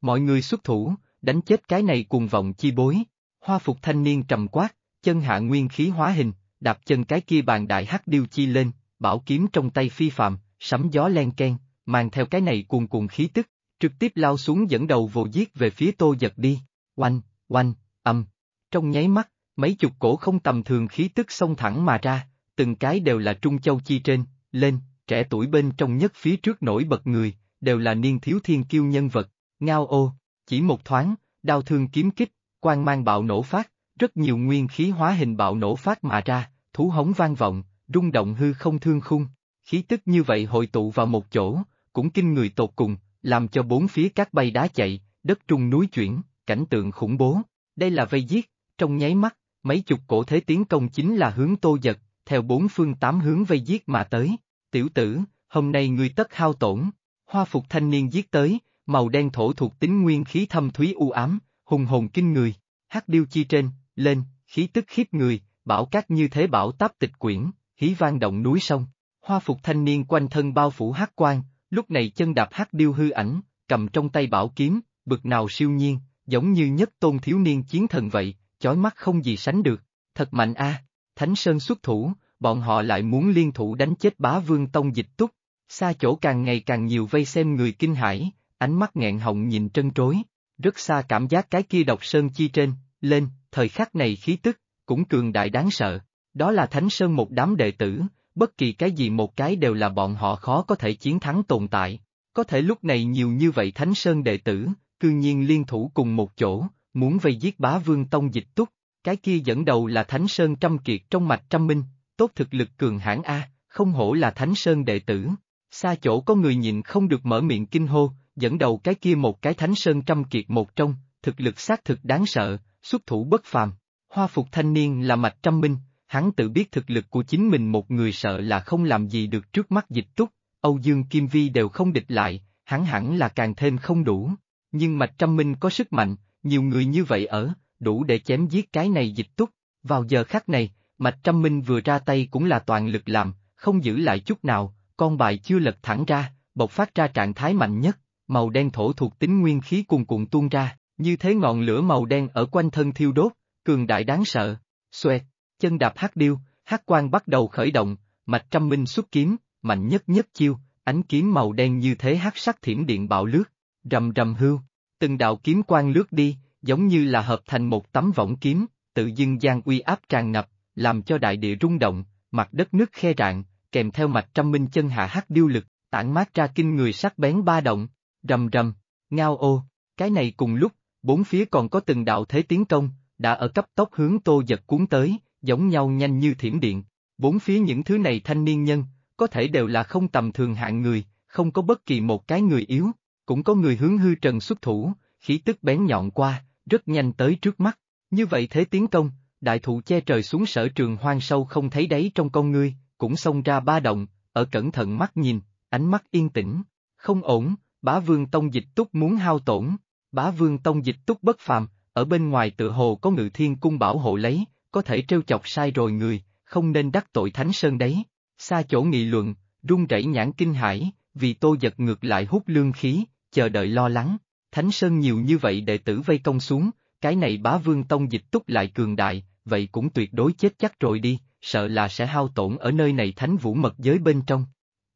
Mọi người xuất thủ, đánh chết cái này cùng vọng chi bối. Hoa phục thanh niên trầm quát, chân hạ nguyên khí hóa hình, đạp chân cái kia bàn đại hắc điêu chi lên, bảo kiếm trong tay phi phạm, sấm gió len ken, mang theo cái này cuồn cuộn khí tức, trực tiếp lao xuống dẫn đầu vô giết về phía tô giật đi. Oanh, oanh, âm. Trong nháy mắt, mấy chục cổ không tầm thường khí tức xông thẳng mà ra, từng cái đều là trung châu chi trên, lên, trẻ tuổi bên trong nhất phía trước nổi bật người, đều là niên thiếu thiên kiêu nhân vật, ngao ô, chỉ một thoáng, đau thương kiếm kích, quang mang bạo nổ phát, rất nhiều nguyên khí hóa hình bạo nổ phát mà ra, thú hống vang vọng, rung động hư không thương khung, khí tức như vậy hội tụ vào một chỗ, cũng kinh người tột cùng, làm cho bốn phía các bay đá chạy, đất trung núi chuyển, cảnh tượng khủng bố, đây là vây giết, trong nháy mắt, mấy chục cổ thế tiến công chính là hướng tô giật, theo bốn phương tám hướng vây giết mà tới, tiểu tử, hôm nay ngươi tất hao tổn. Hoa phục thanh niên giết tới, màu đen thổ thuộc tính nguyên khí thâm thúy u ám, hùng hồn kinh người, Hát điêu chi trên, lên, khí tức khiếp người, bảo cát như thế bảo táp tịch quyển, hí vang động núi sông. Hoa phục thanh niên quanh thân bao phủ hắc quan, lúc này chân đạp hát điêu hư ảnh, cầm trong tay bảo kiếm, bực nào siêu nhiên, giống như nhất tôn thiếu niên chiến thần vậy, chói mắt không gì sánh được, thật mạnh a. Thánh Sơn xuất thủ, bọn họ lại muốn liên thủ đánh chết bá vương tông dịch túc, Xa chỗ càng ngày càng nhiều vây xem người kinh hãi, ánh mắt nghẹn họng nhìn trân trối, rất xa cảm giác cái kia độc sơn chi trên, lên, thời khắc này khí tức, cũng cường đại đáng sợ, đó là thánh sơn một đám đệ tử, bất kỳ cái gì một cái đều là bọn họ khó có thể chiến thắng tồn tại, có thể lúc này nhiều như vậy thánh sơn đệ tử, cư nhiên liên thủ cùng một chỗ, muốn vây giết bá vương tông dịch túc, cái kia dẫn đầu là thánh sơn trăm kiệt trong mạch trăm minh, tốt thực lực cường hãn A, không hổ là thánh sơn đệ tử, Xa chỗ có người nhìn không được mở miệng kinh hô, dẫn đầu cái kia một cái thánh sơn trăm kiệt một trong, thực lực xác thực đáng sợ, xuất thủ bất phàm. Hoa phục thanh niên là mạch trăm minh, hắn tự biết thực lực của chính mình một người sợ là không làm gì được trước mắt dịch túc, Âu Dương Kim Vi đều không địch lại, hắn hẳn là càng thêm không đủ. Nhưng mạch trăm minh có sức mạnh, nhiều người như vậy ở, đủ để chém giết cái này dịch túc. Vào giờ khắc này, mạch trăm minh vừa ra tay cũng là toàn lực làm, không giữ lại chút nào, con bài chưa lật thẳng ra, bộc phát ra trạng thái mạnh nhất, màu đen thổ thuộc tính nguyên khí cuồn cuộn tuôn ra, như thế ngọn lửa màu đen ở quanh thân thiêu đốt, cường đại đáng sợ. Xoẹt, chân đạp hắc điêu, hắc quang bắt đầu khởi động, mạch trăm minh xuất kiếm, mạnh nhất nhất chiêu, ánh kiếm màu đen như thế hắc sắc thiểm điện bạo lướt, rầm rầm hưu, từng đạo kiếm quang lướt đi, giống như là hợp thành một tấm võng kiếm, tự dưng gian uy áp tràn ngập, làm cho đại địa rung động, mặt đất nước khe rạn, kèm theo mạch trăm minh chân hạ hắc điêu lực, tản mát ra kinh người sắc bén ba động, rầm rầm, ngao ô, cái này cùng lúc, bốn phía còn có từng đạo thế tiến công, đã ở cấp tốc hướng tô giật cuốn tới, giống nhau nhanh như thiểm điện, bốn phía những thứ này thanh niên nhân, có thể đều là không tầm thường hạng người, không có bất kỳ một cái người yếu, cũng có người hướng hư trần xuất thủ, khí tức bén nhọn qua, rất nhanh tới trước mắt, như vậy thế tiến công, đại thụ che trời xuống sở trường hoang sâu không thấy đáy trong con ngươi, cũng xông ra ba động, ở cẩn thận mắt nhìn, ánh mắt yên tĩnh, không ổn, bá vương tông dịch túc muốn hao tổn, bá vương tông dịch túc bất phàm, ở bên ngoài tự hồ có ngự thiên cung bảo hộ lấy, có thể trêu chọc sai rồi người, không nên đắc tội thánh sơn đấy, xa chỗ nghị luận, run rẩy nhãn kinh hãi, vì tô giật ngược lại hút lương khí, chờ đợi lo lắng, thánh sơn nhiều như vậy đệ tử vây công xuống, cái này bá vương tông dịch túc lại cường đại, vậy cũng tuyệt đối chết chắc rồi đi, sợ là sẽ hao tổn ở nơi này thánh vũ mật giới bên trong.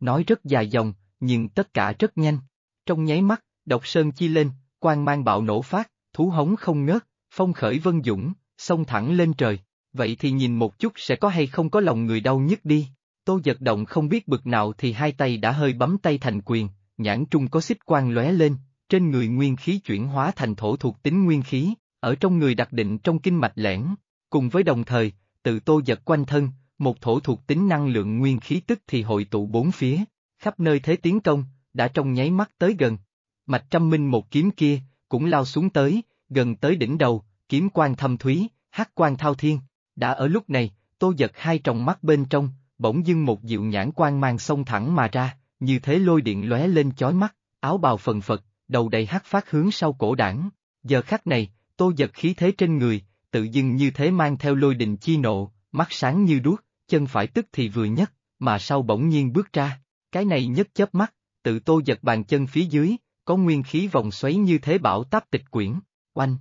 Nói rất dài dòng, nhưng tất cả rất nhanh. Trong nháy mắt, độc sơn chi lên, quang mang bạo nổ phát, thú hống không ngớt, phong khởi vân dũng, sông thẳng lên trời. Vậy thì nhìn một chút sẽ có hay không có lòng người đau nhức đi. Tô giật động không biết bực nào thì hai tay đã hơi bấm tay thành quyền, nhãn trung có xích quang lóe lên, trên người nguyên khí chuyển hóa thành thổ thuộc tính nguyên khí, ở trong người đặc định trong kinh mạch lẻn, cùng với đồng thời, từ tô giật quanh thân, một thổ thuộc tính năng lượng nguyên khí tức thì hội tụ bốn phía, khắp nơi thế tiến công, đã trong nháy mắt tới gần. Mạch trăm minh một kiếm kia, cũng lao xuống tới, gần tới đỉnh đầu, kiếm quan thâm thúy, hát quan thao thiên. Đã ở lúc này, tô giật hai tròng mắt bên trong, bỗng dưng một dịu nhãn quan mang sông thẳng mà ra, như thế lôi điện lóe lên chói mắt, áo bào phần phật, đầu đầy hát phát hướng sau cổ đảng. Giờ khắc này, tô giật khí thế trên người, tự dưng như thế mang theo lôi đình chi nộ, mắt sáng như đuốc, chân phải tức thì vừa nhất, mà sau bỗng nhiên bước ra, cái này nhất chớp mắt, tự tô giật bàn chân phía dưới, có nguyên khí vòng xoáy như thế bão táp tịch quyển, oanh.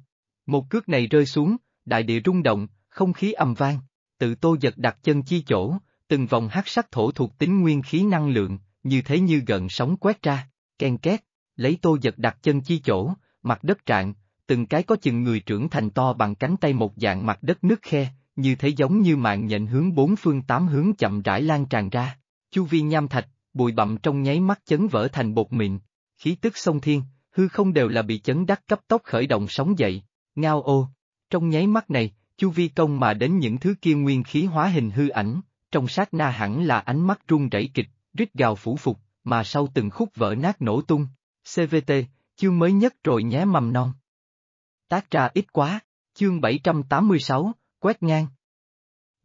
Một cước này rơi xuống, đại địa rung động, không khí ầm vang, tự tô giật đặt chân chi chỗ, từng vòng hắc sắc thổ thuộc tính nguyên khí năng lượng, như thế như gần sóng quét ra, ken két, lấy tô giật đặt chân chi chỗ, mặt đất trạng, từng cái có chừng người trưởng thành to bằng cánh tay một dạng mặt đất nước khe, như thế giống như mạng nhện hướng bốn phương tám hướng chậm rãi lan tràn ra. Chu vi nham thạch, bụi bặm trong nháy mắt chấn vỡ thành bột mịn, khí tức sông thiên, hư không đều là bị chấn đắc cấp tốc khởi động sóng dậy, ngao ô. Trong nháy mắt này, chu vi công mà đến những thứ kia nguyên khí hóa hình hư ảnh, trong sát na hẳn là ánh mắt run rẩy kịch, rít gào phủ phục, mà sau từng khúc vỡ nát nổ tung. CVT, chương mới nhất rồi nhé mầm non tác ra ít quá, chương 786, quét ngang.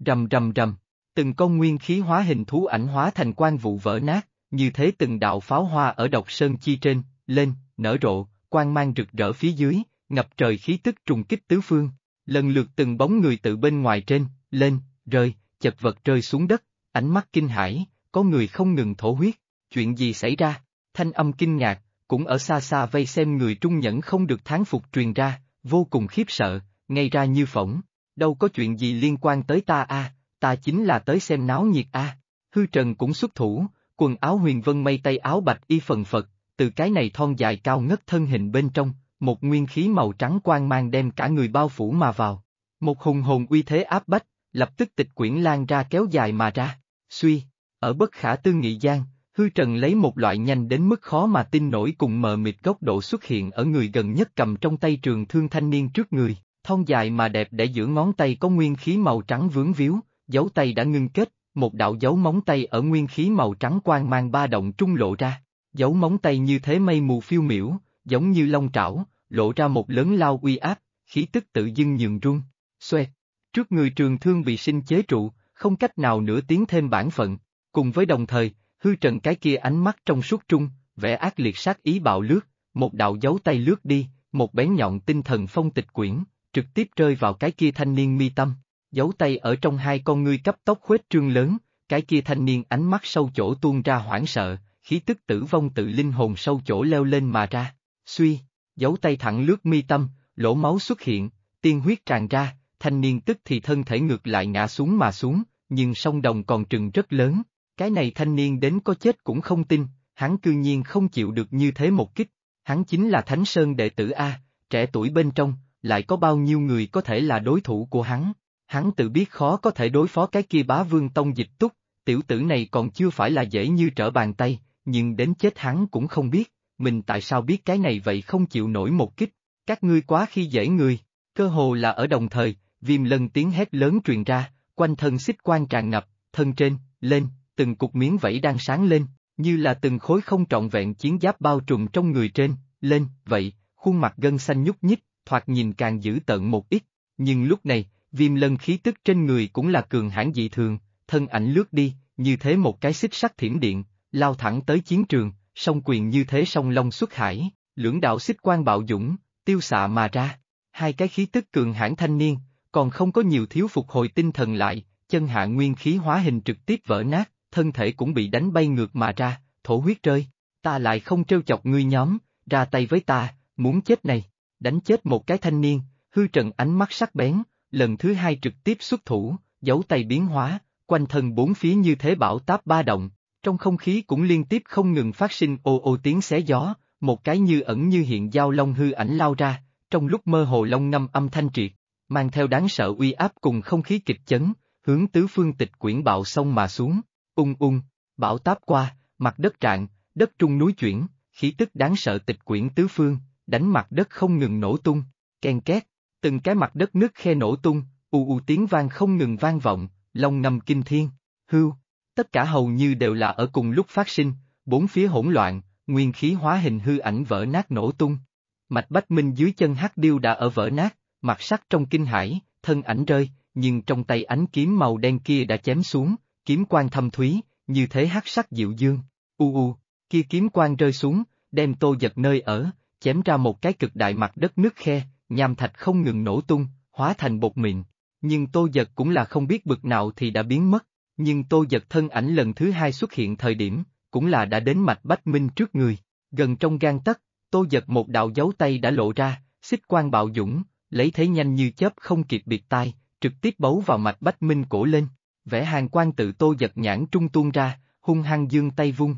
Rầm rầm rầm, từng con nguyên khí hóa hình thú ảnh hóa thành quan vụ vỡ nát, như thế từng đạo pháo hoa ở độc sơn chi trên, lên, nở rộ, quang mang rực rỡ phía dưới, ngập trời khí tức trùng kích tứ phương, lần lượt từng bóng người từ bên ngoài trên, lên, rơi, chật vật rơi xuống đất, ánh mắt kinh hãi, có người không ngừng thổ huyết, chuyện gì xảy ra, thanh âm kinh ngạc, cũng ở xa xa vây xem người trung nhẫn không được thán phục truyền ra, vô cùng khiếp sợ, ngay ra như phỏng, đâu có chuyện gì liên quan tới ta a, ta chính là tới xem náo nhiệt a. Hư Trần cũng xuất thủ, quần áo huyền vân mây tay áo bạch y phần phật, từ cái này thon dài cao ngất thân hình bên trong, một nguyên khí màu trắng quang mang đem cả người bao phủ mà vào. Một hùng hồn uy thế áp bách, lập tức tịch quyển lan ra kéo dài mà ra, suy, ở bất khả tư nghị gian, hư trần lấy một loại nhanh đến mức khó mà tin nổi cùng mờ mịt góc độ xuất hiện ở người gần nhất cầm trong tay trường thương thanh niên trước người, thon dài mà đẹp để giữa ngón tay có nguyên khí màu trắng vướng víu, dấu tay đã ngưng kết, một đạo dấu móng tay ở nguyên khí màu trắng quang mang ba động trung lộ ra, dấu móng tay như thế mây mù phiêu miểu, giống như long trảo, lộ ra một lớn lao uy áp, khí tức tự dưng nhường rung xoe Trước người trường thương bị sinh chế trụ, không cách nào nữa tiến thêm bản phận, cùng với đồng thời, Hư trần cái kia ánh mắt trong suốt trung, vẻ ác liệt sát ý bạo lướt, một đạo dấu tay lướt đi, một bén nhọn tinh thần phong tịch quyển, trực tiếp rơi vào cái kia thanh niên mi tâm. Dấu tay ở trong hai con ngươi cấp tốc khuếch trương lớn, cái kia thanh niên ánh mắt sâu chỗ tuôn ra hoảng sợ, khí tức tử vong tự linh hồn sâu chỗ leo lên mà ra. Suy, dấu tay thẳng lướt mi tâm, lỗ máu xuất hiện, tiên huyết tràn ra, thanh niên tức thì thân thể ngược lại ngã xuống mà xuống, nhưng sông đồng còn trừng rất lớn, cái này thanh niên đến có chết cũng không tin, hắn cư nhiên không chịu được như thế một kích. Hắn chính là Thánh Sơn đệ tử A, trẻ tuổi bên trong, lại có bao nhiêu người có thể là đối thủ của hắn. Hắn tự biết khó có thể đối phó cái kia bá vương tông dịch túc, tiểu tử này còn chưa phải là dễ như trở bàn tay, nhưng đến chết hắn cũng không biết, mình tại sao biết cái này vậy không chịu nổi một kích, các ngươi quá khi dễ người, cơ hồ là ở đồng thời, viêm lần tiếng hét lớn truyền ra, quanh thân xích quan tràn ngập, thân trên, lên, từng cục miếng vẫy đang sáng lên, như là từng khối không trọn vẹn chiến giáp bao trùm trong người trên, lên, vậy, khuôn mặt gân xanh nhúc nhích, thoạt nhìn càng dữ tợn một ít, nhưng lúc này, viêm lân khí tức trên người cũng là cường hãn dị thường, thân ảnh lướt đi, như thế một cái xích sắt thiểm điện, lao thẳng tới chiến trường, song quyền như thế song long xuất hải, lưỡng đạo xích quan bạo dũng, tiêu xạ mà ra, hai cái khí tức cường hãn thanh niên, còn không có nhiều thiếu phục hồi tinh thần lại, chân hạ nguyên khí hóa hình trực tiếp vỡ nát, thân thể cũng bị đánh bay ngược mà ra, thổ huyết rơi, ta lại không trêu chọc ngươi nhóm, ra tay với ta, muốn chết này, đánh chết một cái thanh niên, hư trần ánh mắt sắc bén, lần thứ hai trực tiếp xuất thủ, giấu tay biến hóa, quanh thân bốn phía như thế bão táp ba động, trong không khí cũng liên tiếp không ngừng phát sinh ô ô tiếng xé gió, một cái như ẩn như hiện giao long hư ảnh lao ra, trong lúc mơ hồ long ngâm âm thanh triệt, mang theo đáng sợ uy áp cùng không khí kịch chấn, hướng tứ phương tịch quyển bạo sông mà xuống. Ung ung, bão táp qua, mặt đất trạng, đất trung núi chuyển, khí tức đáng sợ tịch quyển tứ phương, đánh mặt đất không ngừng nổ tung, ken két, từng cái mặt đất nứt khe nổ tung, u u tiếng vang không ngừng vang vọng, long nằm kinh thiên, hưu, tất cả hầu như đều là ở cùng lúc phát sinh, bốn phía hỗn loạn, nguyên khí hóa hình hư ảnh vỡ nát nổ tung. Mạch Bách Minh dưới chân hắc điêu đã ở vỡ nát, mặt sắc trong kinh hải, thân ảnh rơi, nhưng trong tay ánh kiếm màu đen kia đã chém xuống, kiếm quan thâm thúy, như thế hắc sắc dịu dương. U u, kia kiếm quan rơi xuống, đem tô giật nơi ở, chém ra một cái cực đại mặt đất nứt khe, nham thạch không ngừng nổ tung, hóa thành bột mịn. Nhưng tô giật cũng là không biết bực nào thì đã biến mất, nhưng tô giật thân ảnh lần thứ hai xuất hiện thời điểm, cũng là đã đến mạch bách minh trước người, gần trong gan tấc, tô giật một đạo dấu tay đã lộ ra, xích quan bạo dũng, lấy thế nhanh như chớp không kịp biệt tai, trực tiếp bấu vào mạch bách minh cổ lên, vẻ hàng quan tự tô giật nhãn trung tuôn ra, hung hăng dương tay vung.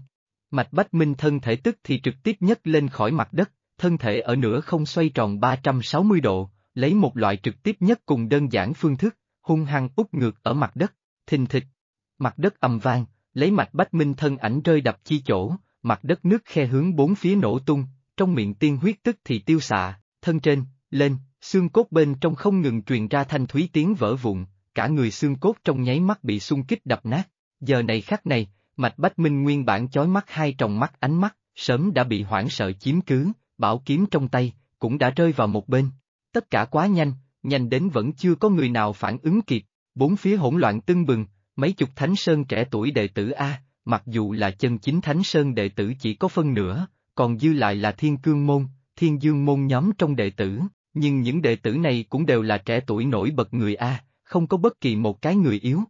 Mạch Bách Minh thân thể tức thì trực tiếp nhất lên khỏi mặt đất, thân thể ở nửa không xoay tròn 360 độ, lấy một loại trực tiếp nhất cùng đơn giản phương thức, hung hăng úp ngược ở mặt đất, thình thịch. Mặt đất ầm vang, lấy Mạch Bách Minh thân ảnh rơi đập chi chỗ, mặt đất nước khe hướng bốn phía nổ tung, trong miệng tiên huyết tức thì tiêu xạ, thân trên, lên, xương cốt bên trong không ngừng truyền ra thanh thúy tiếng vỡ vụn, cả người xương cốt trong nháy mắt bị xung kích đập nát. Giờ này khắc này, Mạch Bách Minh nguyên bản chói mắt hai tròng mắt ánh mắt, sớm đã bị hoảng sợ chiếm cứ, bảo kiếm trong tay, cũng đã rơi vào một bên. Tất cả quá nhanh, nhanh đến vẫn chưa có người nào phản ứng kịp, bốn phía hỗn loạn tưng bừng, mấy chục thánh sơn trẻ tuổi đệ tử A, mặc dù là chân chính thánh sơn đệ tử chỉ có phân nửa, còn dư lại là thiên cương môn, thiên dương môn nhóm trong đệ tử, nhưng những đệ tử này cũng đều là trẻ tuổi nổi bật người A, không có bất kỳ một cái người yếu.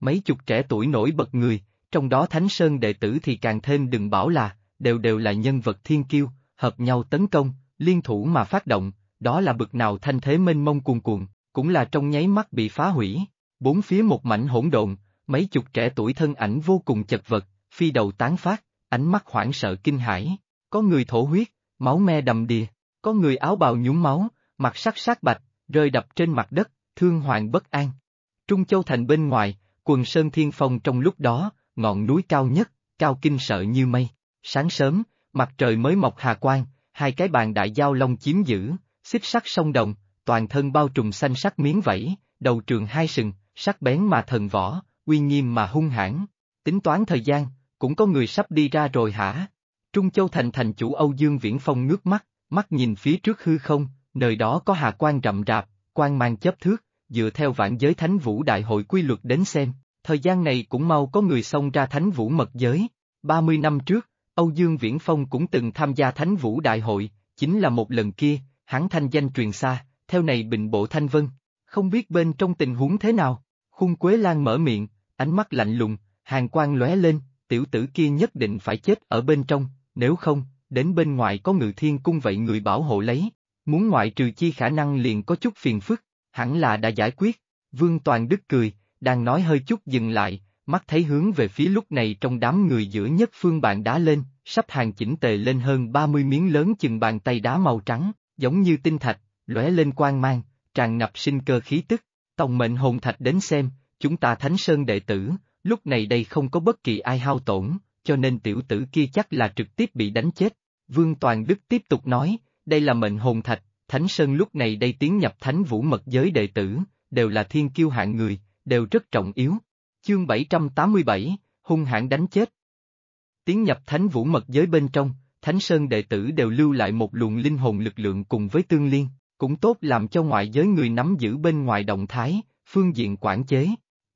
Mấy chục trẻ tuổi nổi bật người, trong đó Thánh Sơn đệ tử thì càng thêm đừng bảo là, đều đều là nhân vật thiên kiêu, hợp nhau tấn công, liên thủ mà phát động, đó là bực nào thanh thế mênh mông cuồn cuộn, cũng là trong nháy mắt bị phá hủy. Bốn phía một mảnh hỗn độn, mấy chục trẻ tuổi thân ảnh vô cùng chật vật, phi đầu tán phát, ánh mắt hoảng sợ kinh hãi, có người thổ huyết, máu me đầm đìa, có người áo bào nhúng máu, mặt sắc sát bạch, rơi đập trên mặt đất, thương hoàng bất an. Trung Châu Thành bên ngoài, quần Sơn Thiên Phong trong lúc đó, ngọn núi cao nhất, cao kinh sợ như mây. Sáng sớm, mặt trời mới mọc hà quang, hai cái bàn đại giao long chiếm giữ, xích sắt sông đồng, toàn thân bao trùm xanh sắc miếng vẫy, đầu trường hai sừng, sắc bén mà thần võ, uy nghiêm mà hung hãn. Tính toán thời gian, cũng có người sắp đi ra rồi hả? Trung Châu Thành thành chủ Âu Dương Viễn Phong ngước mắt, mắt nhìn phía trước hư không, nơi đó có hà quang rậm rạp, quang mang chấp thước, dựa theo vạn giới thánh vũ đại hội quy luật đến xem, thời gian này cũng mau có người xông ra thánh vũ mật giới. 30 năm trước, Âu Dương Viễn Phong cũng từng tham gia thánh vũ đại hội, chính là một lần kia, hắn thanh danh truyền xa, theo này bình bộ thanh vân. Không biết bên trong tình huống thế nào, khung quế lan mở miệng, ánh mắt lạnh lùng, hàng quang lóe lên, tiểu tử kia nhất định phải chết ở bên trong, nếu không, đến bên ngoài có ngự thiên cung vậy người bảo hộ lấy, muốn ngoại trừ chi khả năng liền có chút phiền phức hẳn là đã giải quyết. Vương Toàn Đức cười, đang nói hơi chút dừng lại, mắt thấy hướng về phía lúc này trong đám người giữa nhất phương bạn đá lên, sắp hàng chỉnh tề lên hơn 30 miếng lớn chừng bàn tay đá màu trắng, giống như tinh thạch, lóe lên quang mang, tràn ngập sinh cơ khí tức. Tòng mệnh hồn thạch đến xem, chúng ta thánh sơn đệ tử, lúc này đây không có bất kỳ ai hao tổn, cho nên tiểu tử kia chắc là trực tiếp bị đánh chết. Vương Toàn Đức tiếp tục nói, đây là mệnh hồn thạch, Thánh Sơn lúc này đây tiến nhập thánh vũ mật giới đệ tử, đều là thiên kiêu hạng người, đều rất trọng yếu. Chương 787, hung hãn đánh chết. Tiến nhập thánh vũ mật giới bên trong, Thánh Sơn đệ tử đều lưu lại một luồng linh hồn lực lượng cùng với tương liên, cũng tốt làm cho ngoại giới người nắm giữ bên ngoài động thái, phương diện quản chế.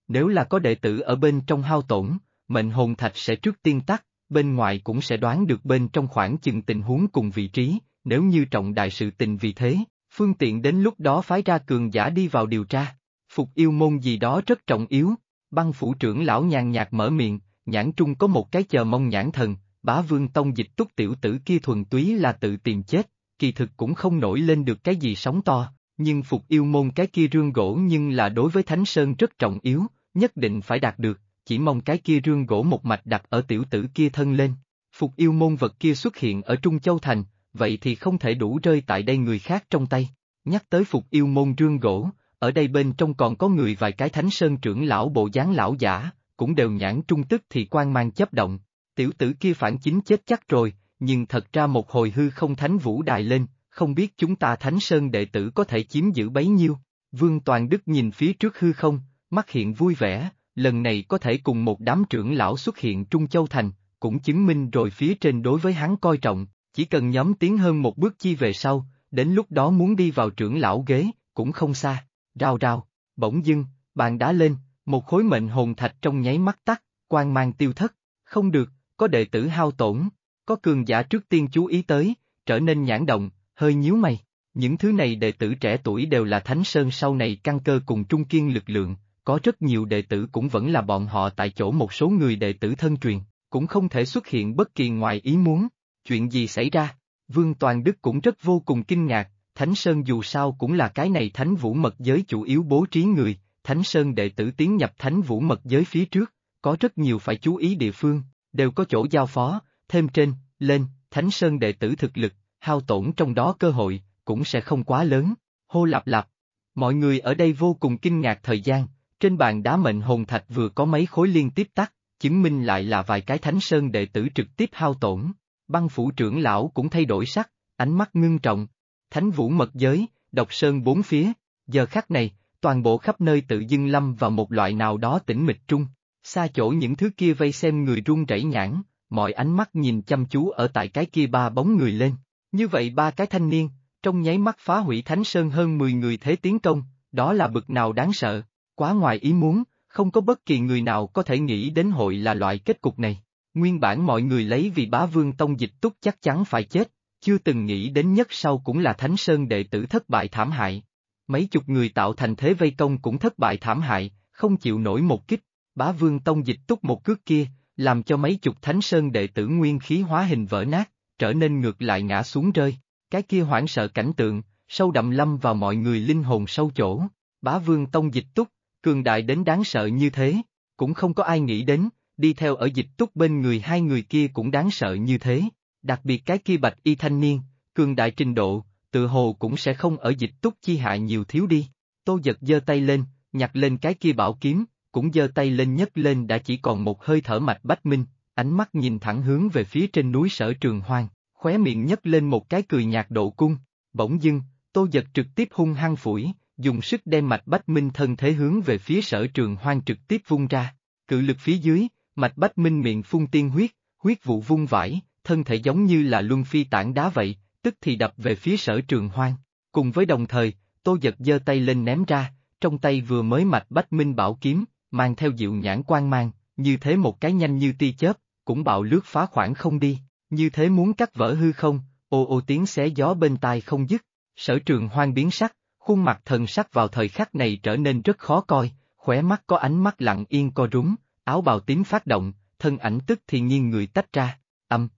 Nếu là có đệ tử ở bên trong hao tổn, mệnh hồn thạch sẽ trước tiên tắt, bên ngoài cũng sẽ đoán được bên trong khoảng chừng tình huống cùng vị trí, nếu như trọng đại sự tình vì thế, phương tiện đến lúc đó phái ra cường giả đi vào điều tra. Phục yêu môn gì đó rất trọng yếu, băng phủ trưởng lão nhàn nhạt mở miệng, nhãn trung có một cái chờ mong nhãn thần, bá vương tông dịch túc tiểu tử kia thuần túy là tự tìm chết, kỳ thực cũng không nổi lên được cái gì sóng to, nhưng phục yêu môn cái kia rương gỗ nhưng là đối với Thánh Sơn rất trọng yếu, nhất định phải đạt được, chỉ mong cái kia rương gỗ một mạch đặt ở tiểu tử kia thân lên. Phục yêu môn vật kia xuất hiện ở Trung Châu Thành, vậy thì không thể đủ rơi tại đây người khác trong tay. Nhắc tới phục yêu môn rương gỗ, ở đây bên trong còn có người vài cái thánh sơn trưởng lão bộ dáng lão giả, cũng đều nhãn trung tức thì quan mang chấp động. Tiểu tử kia phản chính chết chắc rồi, nhưng thật ra một hồi hư không thánh vũ đài lên, không biết chúng ta thánh sơn đệ tử có thể chiếm giữ bấy nhiêu. Vương Toàn Đức nhìn phía trước hư không, mắt hiện vui vẻ, lần này có thể cùng một đám trưởng lão xuất hiện Trung Châu Thành, cũng chứng minh rồi phía trên đối với hắn coi trọng, chỉ cần nhóm tiến hơn một bước chi về sau, đến lúc đó muốn đi vào trưởng lão ghế, cũng không xa, rào rào, bỗng dưng, bàn đá lên, một khối mệnh hồn thạch trong nháy mắt tắt, quang mang tiêu thất, không được, có đệ tử hao tổn, có cường giả trước tiên chú ý tới, trở nên nhãn động, hơi nhíu mày. Những thứ này đệ tử trẻ tuổi đều là Thánh Sơn sau này căn cơ cùng trung kiên lực lượng, có rất nhiều đệ tử cũng vẫn là bọn họ tại chỗ một số người đệ tử thân truyền, cũng không thể xuất hiện bất kỳ ngoài ý muốn, chuyện gì xảy ra? Vương Toàn Đức cũng rất vô cùng kinh ngạc, Thánh Sơn dù sao cũng là cái này Thánh Vũ Mật Giới chủ yếu bố trí người, Thánh Sơn đệ tử tiến nhập Thánh Vũ Mật Giới phía trước, có rất nhiều phải chú ý địa phương, đều có chỗ giao phó, thêm trên, lên, Thánh Sơn đệ tử thực lực, hao tổn trong đó cơ hội, cũng sẽ không quá lớn, hô lạp lạp. Mọi người ở đây vô cùng kinh ngạc thời gian, trên bàn đá mệnh hồn thạch vừa có mấy khối liên tiếp tắt, chứng minh lại là vài cái Thánh Sơn đệ tử trực tiếp hao tổn, băng phủ trưởng lão cũng thay đổi sắc, ánh mắt ngưng trọng. Thánh vũ mật giới, độc sơn bốn phía, giờ khắc này, toàn bộ khắp nơi tự dưng lâm vào một loại nào đó tĩnh mịch trung, xa chỗ những thứ kia vây xem người run rẩy nhãn, mọi ánh mắt nhìn chăm chú ở tại cái kia ba bóng người lên. Như vậy ba cái thanh niên, trong nháy mắt phá hủy Thánh Sơn hơn 10 người thế tiến công, đó là bực nào đáng sợ, quá ngoài ý muốn, không có bất kỳ người nào có thể nghĩ đến hội là loại kết cục này. Nguyên bản mọi người lấy vì bá vương tông dịch túc chắc chắn phải chết, chưa từng nghĩ đến nhất sau cũng là thánh sơn đệ tử thất bại thảm hại. Mấy chục người tạo thành thế vây công cũng thất bại thảm hại, không chịu nổi một kích, bá vương tông dịch túc một cước kia, làm cho mấy chục thánh sơn đệ tử nguyên khí hóa hình vỡ nát, trở nên ngược lại ngã xuống rơi, cái kia hoảng sợ cảnh tượng, sâu đậm lâm vào mọi người linh hồn sâu chỗ, bá vương tông dịch túc, cường đại đến đáng sợ như thế, cũng không có ai nghĩ đến, đi theo ở dịch túc bên người hai người kia cũng đáng sợ như thế, đặc biệt cái kia bạch y thanh niên, cường đại trình độ, tự hồ cũng sẽ không ở dịch túc chi hại nhiều thiếu đi. Tô giật giơ tay lên, nhặt lên cái kia bảo kiếm, cũng giơ tay lên nhấc lên đã chỉ còn một hơi thở mạch bách minh, ánh mắt nhìn thẳng hướng về phía trên núi sở trường hoang, khóe miệng nhấc lên một cái cười nhạt độ cung, bỗng dưng, tô giật trực tiếp hung hăng phủi, dùng sức đem mạch bách minh thân thế hướng về phía sở trường hoang trực tiếp vung ra, cự lực phía dưới, Mạch Bách Minh miệng phun tiên huyết, huyết vụ vung vãi, thân thể giống như là luân phi tảng đá vậy, tức thì đập về phía sở trường hoang. Cùng với đồng thời, Tô Giật giơ tay lên ném ra, trong tay vừa mới Mạch Bách Minh bảo kiếm, mang theo dịu nhãn quan mang, như thế một cái nhanh như ti chớp, cũng bạo lướt phá khoảng không đi, như thế muốn cắt vỡ hư không, ô ô tiếng xé gió bên tai không dứt, sở trường hoang biến sắc, khuôn mặt thần sắc vào thời khắc này trở nên rất khó coi, khóe mắt có ánh mắt lặng yên co rúng, áo bào tím phát động, thân ảnh tức thì nhiên người tách ra, âm.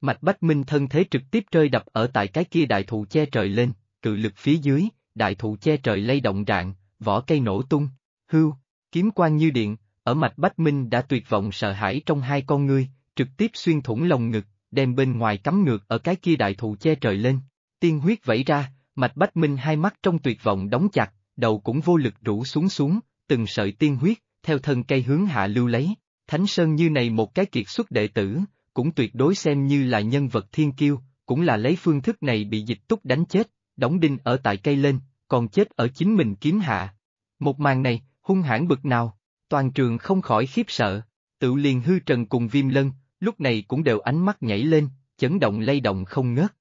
Mạch Bách Minh thân thế trực tiếp rơi đập ở tại cái kia đại thụ che trời lên, cự lực phía dưới, đại thụ che trời lay động rạng, vỏ cây nổ tung, hưu, kiếm quan như điện, ở Mạch Bách Minh đã tuyệt vọng sợ hãi trong hai con ngươi, trực tiếp xuyên thủng lồng ngực, đem bên ngoài cắm ngược ở cái kia đại thụ che trời lên, tiên huyết vẫy ra, Mạch Bách Minh hai mắt trong tuyệt vọng đóng chặt, đầu cũng vô lực rũ xuống xuống, từng sợi tiên huyết, theo thân cây hướng hạ lưu lấy, Thánh Sơn như này một cái kiệt xuất đệ tử, cũng tuyệt đối xem như là nhân vật thiên kiêu, cũng là lấy phương thức này bị dịch túc đánh chết, đóng đinh ở tại cây lên, còn chết ở chính mình kiếm hạ. Một màn này, hung hãn bực nào, toàn trường không khỏi khiếp sợ, tự liền hư trần cùng viêm lân, lúc này cũng đều ánh mắt nhảy lên, chấn động lay động không ngớt.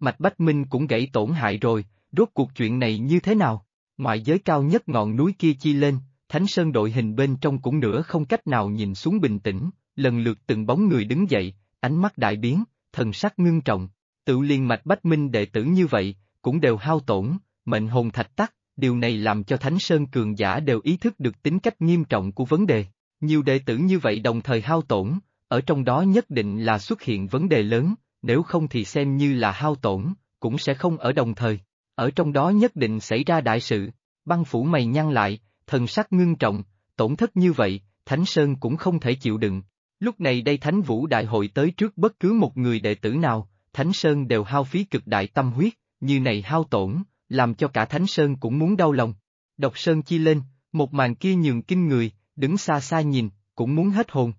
Mạch Bách Minh cũng gãy tổn hại rồi, rốt cuộc chuyện này như thế nào? Ngoại giới cao nhất ngọn núi kia chi lên, Thánh Sơn đội hình bên trong cũng nửa không cách nào nhìn xuống bình tĩnh, lần lượt từng bóng người đứng dậy, ánh mắt đại biến, thần sắc ngưng trọng, tự liên mạch bách minh đệ tử như vậy, cũng đều hao tổn, mệnh hồn thạch tắc, điều này làm cho Thánh Sơn cường giả đều ý thức được tính cách nghiêm trọng của vấn đề. Nhiều đệ tử như vậy đồng thời hao tổn, ở trong đó nhất định là xuất hiện vấn đề lớn, nếu không thì xem như là hao tổn, cũng sẽ không ở đồng thời. Ở trong đó nhất định xảy ra đại sự, băng phủ mày nhăn lại, thần sắc ngưng trọng, tổn thất như vậy, Thánh Sơn cũng không thể chịu đựng. Lúc này đây Thánh Vũ Đại hội tới trước bất cứ một người đệ tử nào, Thánh Sơn đều hao phí cực đại tâm huyết, như này hao tổn, làm cho cả Thánh Sơn cũng muốn đau lòng. Độc Sơn chi lên, một màn kia nhường kinh người, đứng xa xa nhìn, cũng muốn hết hồn.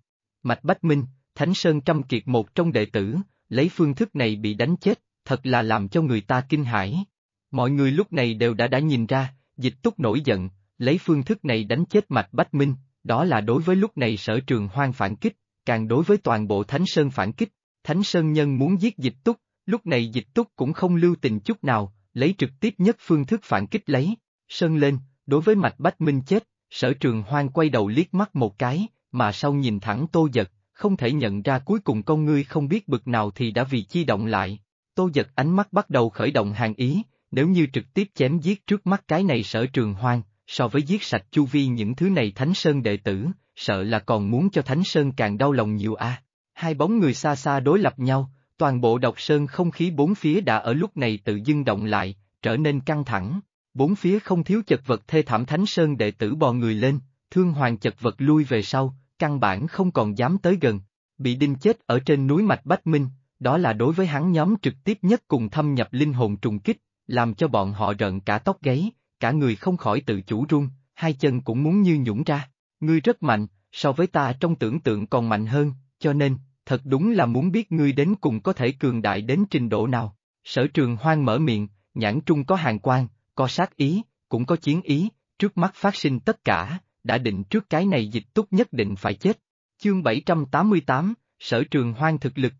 Mạch Bách Minh, Thánh Sơn trăm kiệt một trong đệ tử, lấy phương thức này bị đánh chết, thật là làm cho người ta kinh hãi. Mọi người lúc này đều đã đã nhìn ra, dịch túc nổi giận, lấy phương thức này đánh chết mạch Bách Minh, đó là đối với lúc này sở trường hoang phản kích, càng đối với toàn bộ Thánh Sơn phản kích, Thánh Sơn nhân muốn giết dịch túc, lúc này dịch túc cũng không lưu tình chút nào, lấy trực tiếp nhất phương thức phản kích lấy, Sơn lên, đối với mạch Bách Minh chết, sở trường hoang quay đầu liếc mắt một cái, mà sau nhìn thẳng tô giật, không thể nhận ra cuối cùng con ngươi không biết bực nào thì đã vì chi động lại, tô giật ánh mắt bắt đầu khởi động hàng ý, nếu như trực tiếp chém giết trước mắt cái này sở trường hoang, so với giết sạch chu vi những thứ này Thánh Sơn đệ tử, sợ là còn muốn cho Thánh Sơn càng đau lòng nhiều a. Hai bóng người xa xa đối lập nhau, toàn bộ độc sơn không khí bốn phía đã ở lúc này tự dưng động lại, trở nên căng thẳng. Bốn phía không thiếu chật vật thê thảm Thánh Sơn đệ tử bò người lên, thương hoàng chật vật lui về sau, căn bản không còn dám tới gần. Bị đinh chết ở trên núi Mạch Bách Minh, đó là đối với hắn nhóm trực tiếp nhất cùng thâm nhập linh hồn trùng kích, làm cho bọn họ rợn cả tóc gáy, cả người không khỏi tự chủ run, hai chân cũng muốn như nhũng ra. Ngươi rất mạnh, so với ta trong tưởng tượng còn mạnh hơn, cho nên, thật đúng là muốn biết ngươi đến cùng có thể cường đại đến trình độ nào. Sở trường hoang mở miệng, nhãn trung có hàng quan, có sát ý, cũng có chiến ý, trước mắt phát sinh tất cả, đã định trước cái này dịch túc nhất định phải chết. Chương 788, sở trường hoang thực lực.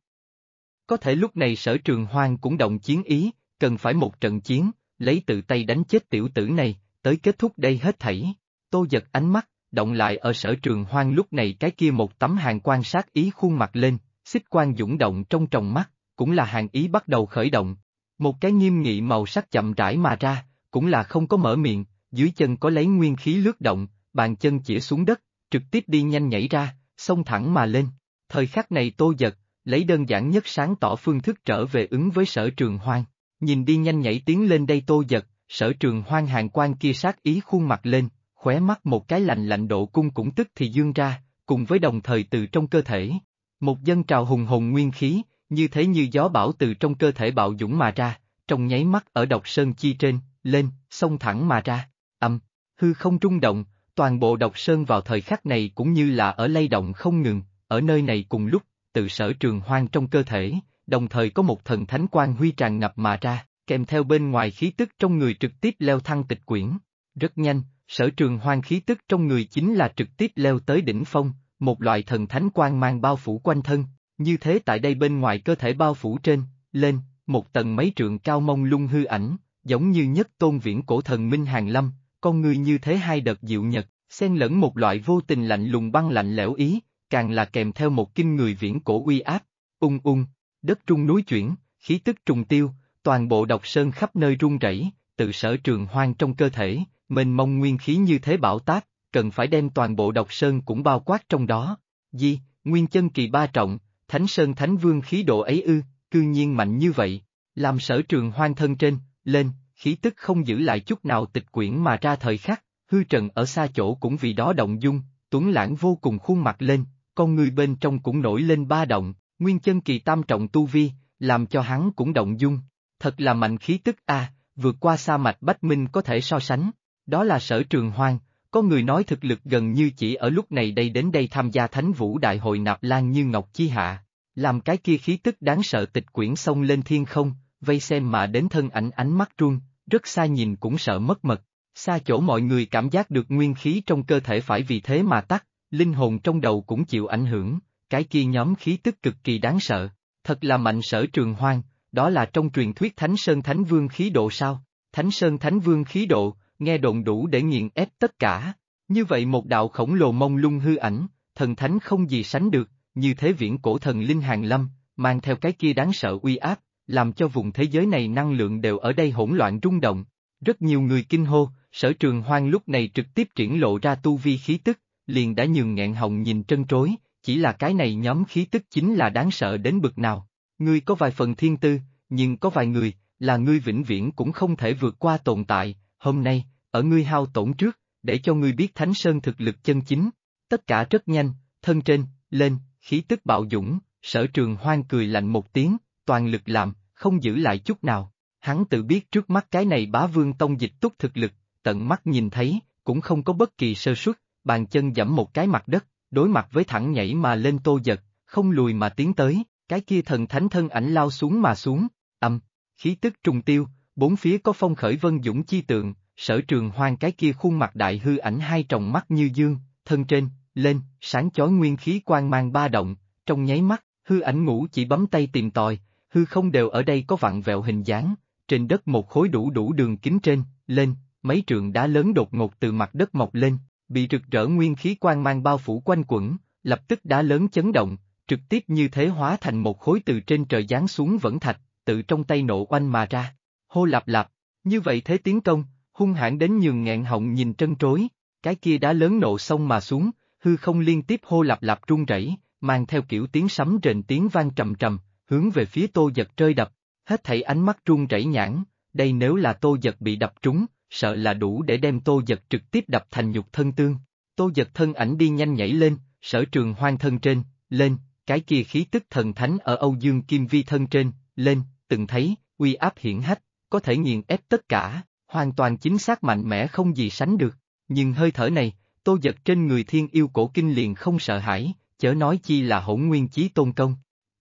Có thể lúc này sở trường hoang cũng động chiến ý, cần phải một trận chiến, lấy tự tay đánh chết tiểu tử này, tới kết thúc đây hết thảy. Tô giật ánh mắt, động lại ở sở trường hoang lúc này cái kia một tấm hàng quan sát ý khuôn mặt lên, xích quan dũng động trong tròng mắt, cũng là hàng ý bắt đầu khởi động. Một cái nghiêm nghị màu sắc chậm rãi mà ra, cũng là không có mở miệng, dưới chân có lấy nguyên khí lướt động, bàn chân chĩa xuống đất, trực tiếp đi nhanh nhảy ra, xông thẳng mà lên. Thời khắc này tô giật, lấy đơn giản nhất sáng tỏ phương thức trở về ứng với sở trường hoang. Nhìn đi nhanh nhảy tiến lên đây tô giật, sở trường hoang hàng quan kia sát ý khuôn mặt lên, khóe mắt một cái lạnh lạnh độ cung cũng tức thì dương ra, cùng với đồng thời từ trong cơ thể. Một dân trào hùng hồn nguyên khí, như thế như gió bão từ trong cơ thể bạo dũng mà ra, trong nháy mắt ở độc sơn chi trên, lên, xông thẳng mà ra, âm, hư không trung động, toàn bộ độc sơn vào thời khắc này cũng như là ở lay động không ngừng, ở nơi này cùng lúc, từ sở trường hoang trong cơ thể, đồng thời có một thần thánh quan huy tràn ngập mà ra, kèm theo bên ngoài khí tức trong người trực tiếp leo thăng tịch quyển. Rất nhanh, sở trường hoang khí tức trong người chính là trực tiếp leo tới đỉnh phong, một loại thần thánh quan mang bao phủ quanh thân, như thế tại đây bên ngoài cơ thể bao phủ trên, lên, một tầng mấy trượng cao mông lung hư ảnh, giống như nhất tôn viễn cổ thần Minh Hàng Lâm, con người như thế hai đợt dịu nhật, xen lẫn một loại vô tình lạnh lùng băng lạnh lẽo ý, càng là kèm theo một kinh người viễn cổ uy áp, ung ung, Đất trung núi chuyển, khí tức trùng tiêu, toàn bộ độc sơn khắp nơi rung rẩy, tự sở trường hoang trong cơ thể, mình mong nguyên khí như thế bảo tác, cần phải đem toàn bộ độc sơn cũng bao quát trong đó. Di, nguyên chân kỳ ba trọng, thánh sơn thánh vương khí độ ấy ư, cư nhiên mạnh như vậy, làm sở trường hoang thân trên, lên, khí tức không giữ lại chút nào tịch quyển mà ra thời khắc, hư trần ở xa chỗ cũng vì đó động dung, tuấn lãng vô cùng khuôn mặt lên, con người bên trong cũng nổi lên ba động, nguyên chân kỳ tam trọng tu vi, làm cho hắn cũng động dung, thật là mạnh khí tức a, vượt qua sa mạch Bách Minh có thể so sánh, đó là sở trường hoang, có người nói thực lực gần như chỉ ở lúc này đây đến đây tham gia thánh vũ đại hội nạp lan như ngọc chi hạ, làm cái kia khí tức đáng sợ tịch quyển sông lên thiên không, vây xem mà đến thân ảnh ánh mắt run, rất xa nhìn cũng sợ mất mật, xa chỗ mọi người cảm giác được nguyên khí trong cơ thể phải vì thế mà tắt, linh hồn trong đầu cũng chịu ảnh hưởng cái kia nhóm khí tức cực kỳ đáng sợ, thật là mạnh sở trường hoang, đó là trong truyền thuyết Thánh Sơn Thánh Vương khí độ sao, Thánh Sơn Thánh Vương khí độ, nghe đồn đủ để nghiện ép tất cả, như vậy một đạo khổng lồ mông lung hư ảnh, thần thánh không gì sánh được, như thế viễn cổ thần linh hàng lâm, mang theo cái kia đáng sợ uy áp, làm cho vùng thế giới này năng lượng đều ở đây hỗn loạn rung động. Rất nhiều người kinh hô, sở trường hoang lúc này trực tiếp triển lộ ra tu vi khí tức, liền đã nhường nghẹn hồng nhìn trân trối, chỉ là cái này nhóm khí tức chính là đáng sợ đến bực nào. Ngươi có vài phần thiên tư, nhưng có vài người, là ngươi vĩnh viễn cũng không thể vượt qua tồn tại, hôm nay, ở ngươi hao tổn trước, để cho ngươi biết Thánh Sơn thực lực chân chính. Tất cả rất nhanh, thân trên, lên, khí tức bạo dũng, sở trường hoang cười lạnh một tiếng, toàn lực làm, không giữ lại chút nào. Hắn tự biết trước mắt cái này bá vương tông dịch túc thực lực, tận mắt nhìn thấy, cũng không có bất kỳ sơ suất, bàn chân dẫm một cái mặt đất, đối mặt với thẳng nhảy mà lên tô giật, không lùi mà tiến tới, cái kia thần thánh thân ảnh lao xuống mà xuống, âm, khí tức trùng tiêu, bốn phía có phong khởi vân dũng chi tượng, sở trường hoang cái kia khuôn mặt đại hư ảnh hai tròng mắt như dương, thân trên, lên, sáng chói nguyên khí quang mang ba động, trong nháy mắt, hư ảnh ngủ chỉ bấm tay tìm tòi, hư không đều ở đây có vặn vẹo hình dáng, trên đất một khối đủ đủ đường kính trên, lên, mấy trường đá lớn đột ngột từ mặt đất mọc lên, bị rực rỡ nguyên khí quang mang bao phủ quanh quẩn, lập tức đá lớn chấn động, trực tiếp như thế hóa thành một khối từ trên trời giáng xuống vẫn thạch, tự trong tay nổ oanh mà ra. Hô lạp lạp, như vậy thế tiến công, hung hãn đến nhường nghẹn họng nhìn trân trối, cái kia đá lớn nổ xong mà xuống, hư không liên tiếp hô lạp lạp rung rẩy, mang theo kiểu tiếng sấm rền tiếng vang trầm trầm, hướng về phía tô giật rơi đập, hết thảy ánh mắt rung rẩy nhãn, đây nếu là tô giật bị đập trúng, sợ là đủ để đem tô giật trực tiếp đập thành nhục thân tương. Tô giật thân ảnh đi nhanh nhảy lên, sở trường hoang thân trên, lên, cái kia khí tức thần thánh ở Âu Dương Kim Vi thân trên, lên, từng thấy, uy áp hiển hách, có thể nghiền ép tất cả, hoàn toàn chính xác mạnh mẽ không gì sánh được. Nhưng hơi thở này, tô giật trên người thiên yêu cổ kinh liền không sợ hãi, chớ nói chi là hỗn nguyên chí tôn công.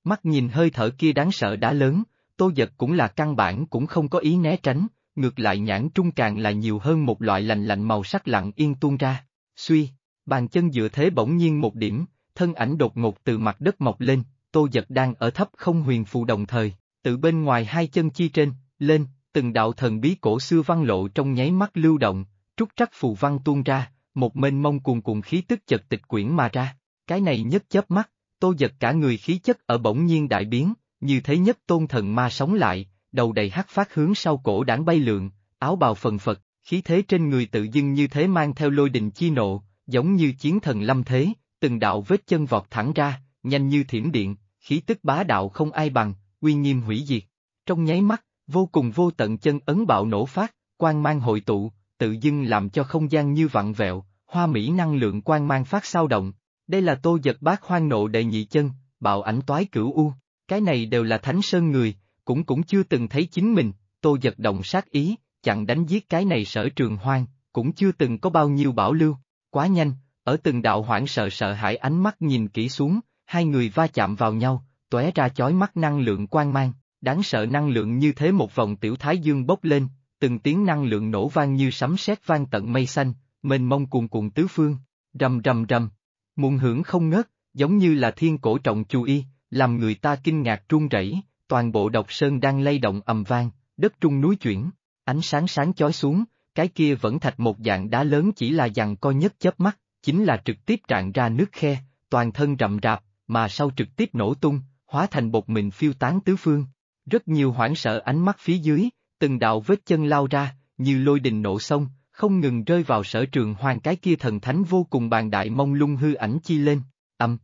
Mắt nhìn hơi thở kia đáng sợ đã lớn, tô giật cũng là căn bản cũng không có ý né tránh, ngược lại nhãn trung càng là nhiều hơn một loại lành lạnh màu sắc lặng yên tuôn ra. Suy, bàn chân dựa thế bỗng nhiên một điểm, thân ảnh đột ngột từ mặt đất mọc lên, tô giật đang ở thấp không huyền phù đồng thời, từ bên ngoài hai chân chi trên, lên, từng đạo thần bí cổ xưa văn lộ trong nháy mắt lưu động, trúc trắc phù văn tuôn ra, một mênh mông cuồng cuộn khí tức chật tịch quyển mà ra, cái này nhất chớp mắt, tô giật cả người khí chất ở bỗng nhiên đại biến, như thế nhất tôn thần ma sống lại, đầu đầy hắc phát hướng sau cổ đảng bay lượn, áo bào phần phật, khí thế trên người tự dưng như thế mang theo lôi đình chi nộ, giống như chiến thần lâm thế, từng đạo vết chân vọt thẳng ra, nhanh như thiểm điện, khí tức bá đạo không ai bằng, uy nghiêm hủy diệt. Trong nháy mắt, vô cùng vô tận chân ấn bạo nổ phát, quang mang hội tụ, tự dưng làm cho không gian như vặn vẹo, hoa mỹ năng lượng quang mang phát sao động. Đây là tô giật bát hoang nộ đệ nhị chân, bạo ảnh toái cửu u, cái này đều là thánh sơn người, cũng cũng chưa từng thấy chính mình, tô giật động sát ý, chặn đánh giết cái này sở trường hoang, cũng chưa từng có bao nhiêu bảo lưu, quá nhanh, ở từng đạo hoảng sợ sợ hãi ánh mắt nhìn kỹ xuống, hai người va chạm vào nhau, tóe ra chói mắt năng lượng quang mang, đáng sợ năng lượng như thế một vòng tiểu thái dương bốc lên, từng tiếng năng lượng nổ vang như sấm sét vang tận mây xanh, mênh mông cuồn cuồng tứ phương, rầm rầm rầm, muôn hưởng không ngớt, giống như là thiên cổ trọng chú y, làm người ta kinh ngạc run rẩy, toàn bộ độc sơn đang lay động ầm vang, đất trung núi chuyển, ánh sáng sáng chói xuống, cái kia vẫn thạch một dạng đá lớn chỉ là dằn co nhất chớp mắt, chính là trực tiếp tràn ra nước khe, toàn thân rậm rạp, mà sau trực tiếp nổ tung, hóa thành bột mình phiêu tán tứ phương. Rất nhiều hoảng sợ ánh mắt phía dưới, từng đạo vết chân lao ra, như lôi đình nổ sông, không ngừng rơi vào sở trường hoàng cái kia thần thánh vô cùng bàn đại mông lung hư ảnh chi lên, âm,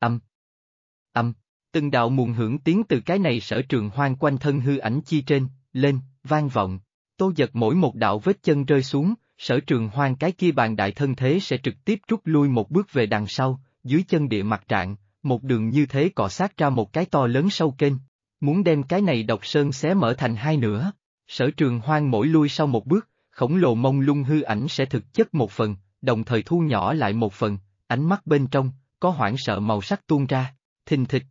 âm, âm từng đạo muôn hưởng tiếng từ cái này sở trường hoang quanh thân hư ảnh chi trên, lên, vang vọng. Tô giật mỗi một đạo vết chân rơi xuống, sở trường hoang cái kia bàn đại thân thế sẽ trực tiếp rút lui một bước về đằng sau, dưới chân địa mặt trạng, một đường như thế cọ sát ra một cái to lớn sâu kênh, muốn đem cái này độc sơn xé mở thành hai nửa. Sở trường hoang mỗi lui sau một bước, khổng lồ mông lung hư ảnh sẽ thực chất một phần, đồng thời thu nhỏ lại một phần, ánh mắt bên trong, có hoảng sợ màu sắc tuôn ra, thình thịch,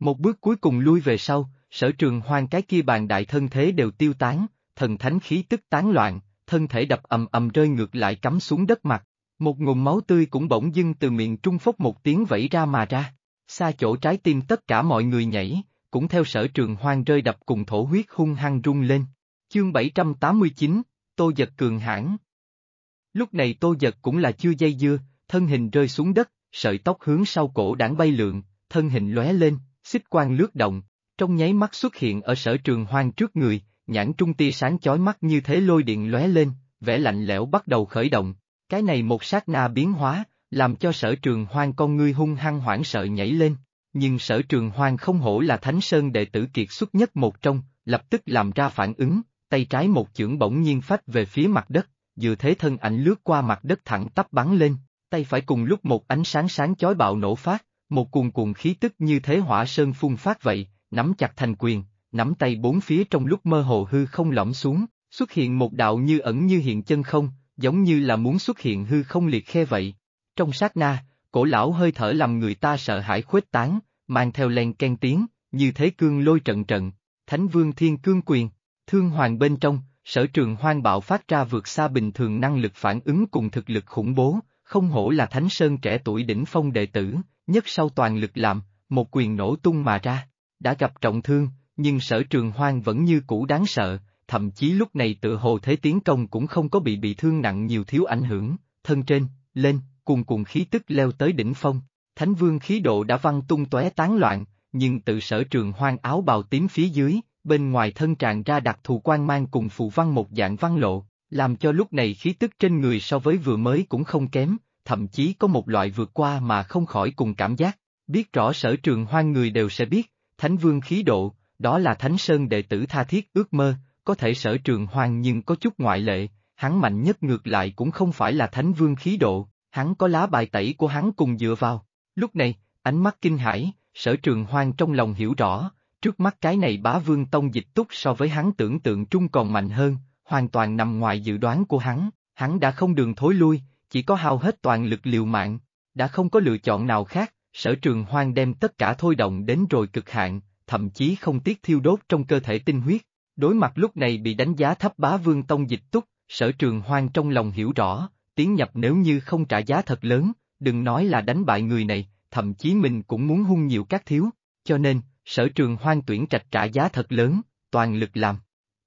một bước cuối cùng lui về sau, sở trường hoang cái kia bàn đại thân thế đều tiêu tán, thần thánh khí tức tán loạn, thân thể đập ầm ầm rơi ngược lại cắm xuống đất mặt. Một ngụm máu tươi cũng bỗng dưng từ miệng trung phốc một tiếng vẫy ra mà ra. Xa chỗ trái tim tất cả mọi người nhảy, cũng theo sở trường hoang rơi đập cùng thổ huyết hung hăng rung lên. Chương 789, Tô Giật cường hãn. Lúc này Tô Giật cũng là chưa dây dưa, thân hình rơi xuống đất, sợi tóc hướng sau cổ đảng bay lượn, thân hình lóe lên, Xích quang lướt động, trong nháy mắt xuất hiện ở sở trường hoang trước người, nhãn trung tia sáng chói mắt như thế lôi điện lóe lên, vẻ lạnh lẽo bắt đầu khởi động, cái này một sát na biến hóa, làm cho sở trường hoang con ngươi hung hăng hoảng sợ nhảy lên, nhưng sở trường hoang không hổ là thánh sơn đệ tử kiệt xuất nhất một trong, lập tức làm ra phản ứng, tay trái một chưởng bỗng nhiên phách về phía mặt đất, dự thế thân ảnh lướt qua mặt đất thẳng tắp bắn lên, tay phải cùng lúc một ánh sáng sáng chói bạo nổ phát, một cuồn cuộn khí tức như thế hỏa sơn phun phát vậy, nắm chặt thành quyền, nắm tay bốn phía trong lúc mơ hồ hư không lõm xuống, xuất hiện một đạo như ẩn như hiện chân không, giống như là muốn xuất hiện hư không liệt khe vậy. Trong sát na, cổ lão hơi thở làm người ta sợ hãi khuếch tán, mang theo len ken tiếng, như thế cương lôi trận trận, thánh vương thiên cương quyền, thương hoàng bên trong, sở trường hoang bạo phát ra vượt xa bình thường năng lực phản ứng cùng thực lực khủng bố, không hổ là Thánh Sơn trẻ tuổi đỉnh phong đệ tử, nhất sau toàn lực làm, một quyền nổ tung mà ra, đã gặp trọng thương, nhưng sở trường hoang vẫn như cũ đáng sợ, thậm chí lúc này tự hồ thế tiến công cũng không có bị bị thương nặng nhiều thiếu ảnh hưởng, thân trên, lên, cùng cùng khí tức leo tới đỉnh phong, Thánh Vương khí độ đã văng tung tóe tán loạn, nhưng tự sở trường hoang áo bào tím phía dưới, bên ngoài thân tràn ra đặc thù quan mang cùng phù văn một dạng văn lộ, làm cho lúc này khí tức trên người so với vừa mới cũng không kém, thậm chí có một loại vượt qua mà không khỏi cùng cảm giác. Biết rõ sở trường hoang người đều sẽ biết, thánh vương khí độ, đó là thánh sơn đệ tử tha thiết ước mơ, có thể sở trường hoang nhưng có chút ngoại lệ, hắn mạnh nhất ngược lại cũng không phải là thánh vương khí độ, hắn có lá bài tẩy của hắn cùng dựa vào. Lúc này, ánh mắt kinh hãi, sở trường hoang trong lòng hiểu rõ, trước mắt cái này bá vương tông dịch túc so với hắn tưởng tượng trung còn mạnh hơn, hoàn toàn nằm ngoài dự đoán của hắn, hắn đã không đường thối lui, chỉ có hao hết toàn lực liều mạng, đã không có lựa chọn nào khác, sở trường hoang đem tất cả thôi động đến rồi cực hạn, thậm chí không tiếc thiêu đốt trong cơ thể tinh huyết. Đối mặt lúc này bị đánh giá thấp bá vương tông dịch túc, sở trường hoang trong lòng hiểu rõ, tiến nhập nếu như không trả giá thật lớn, đừng nói là đánh bại người này, thậm chí mình cũng muốn hung nhiều các thiếu, cho nên, sở trường hoang tuyển trạch trả giá thật lớn, toàn lực làm.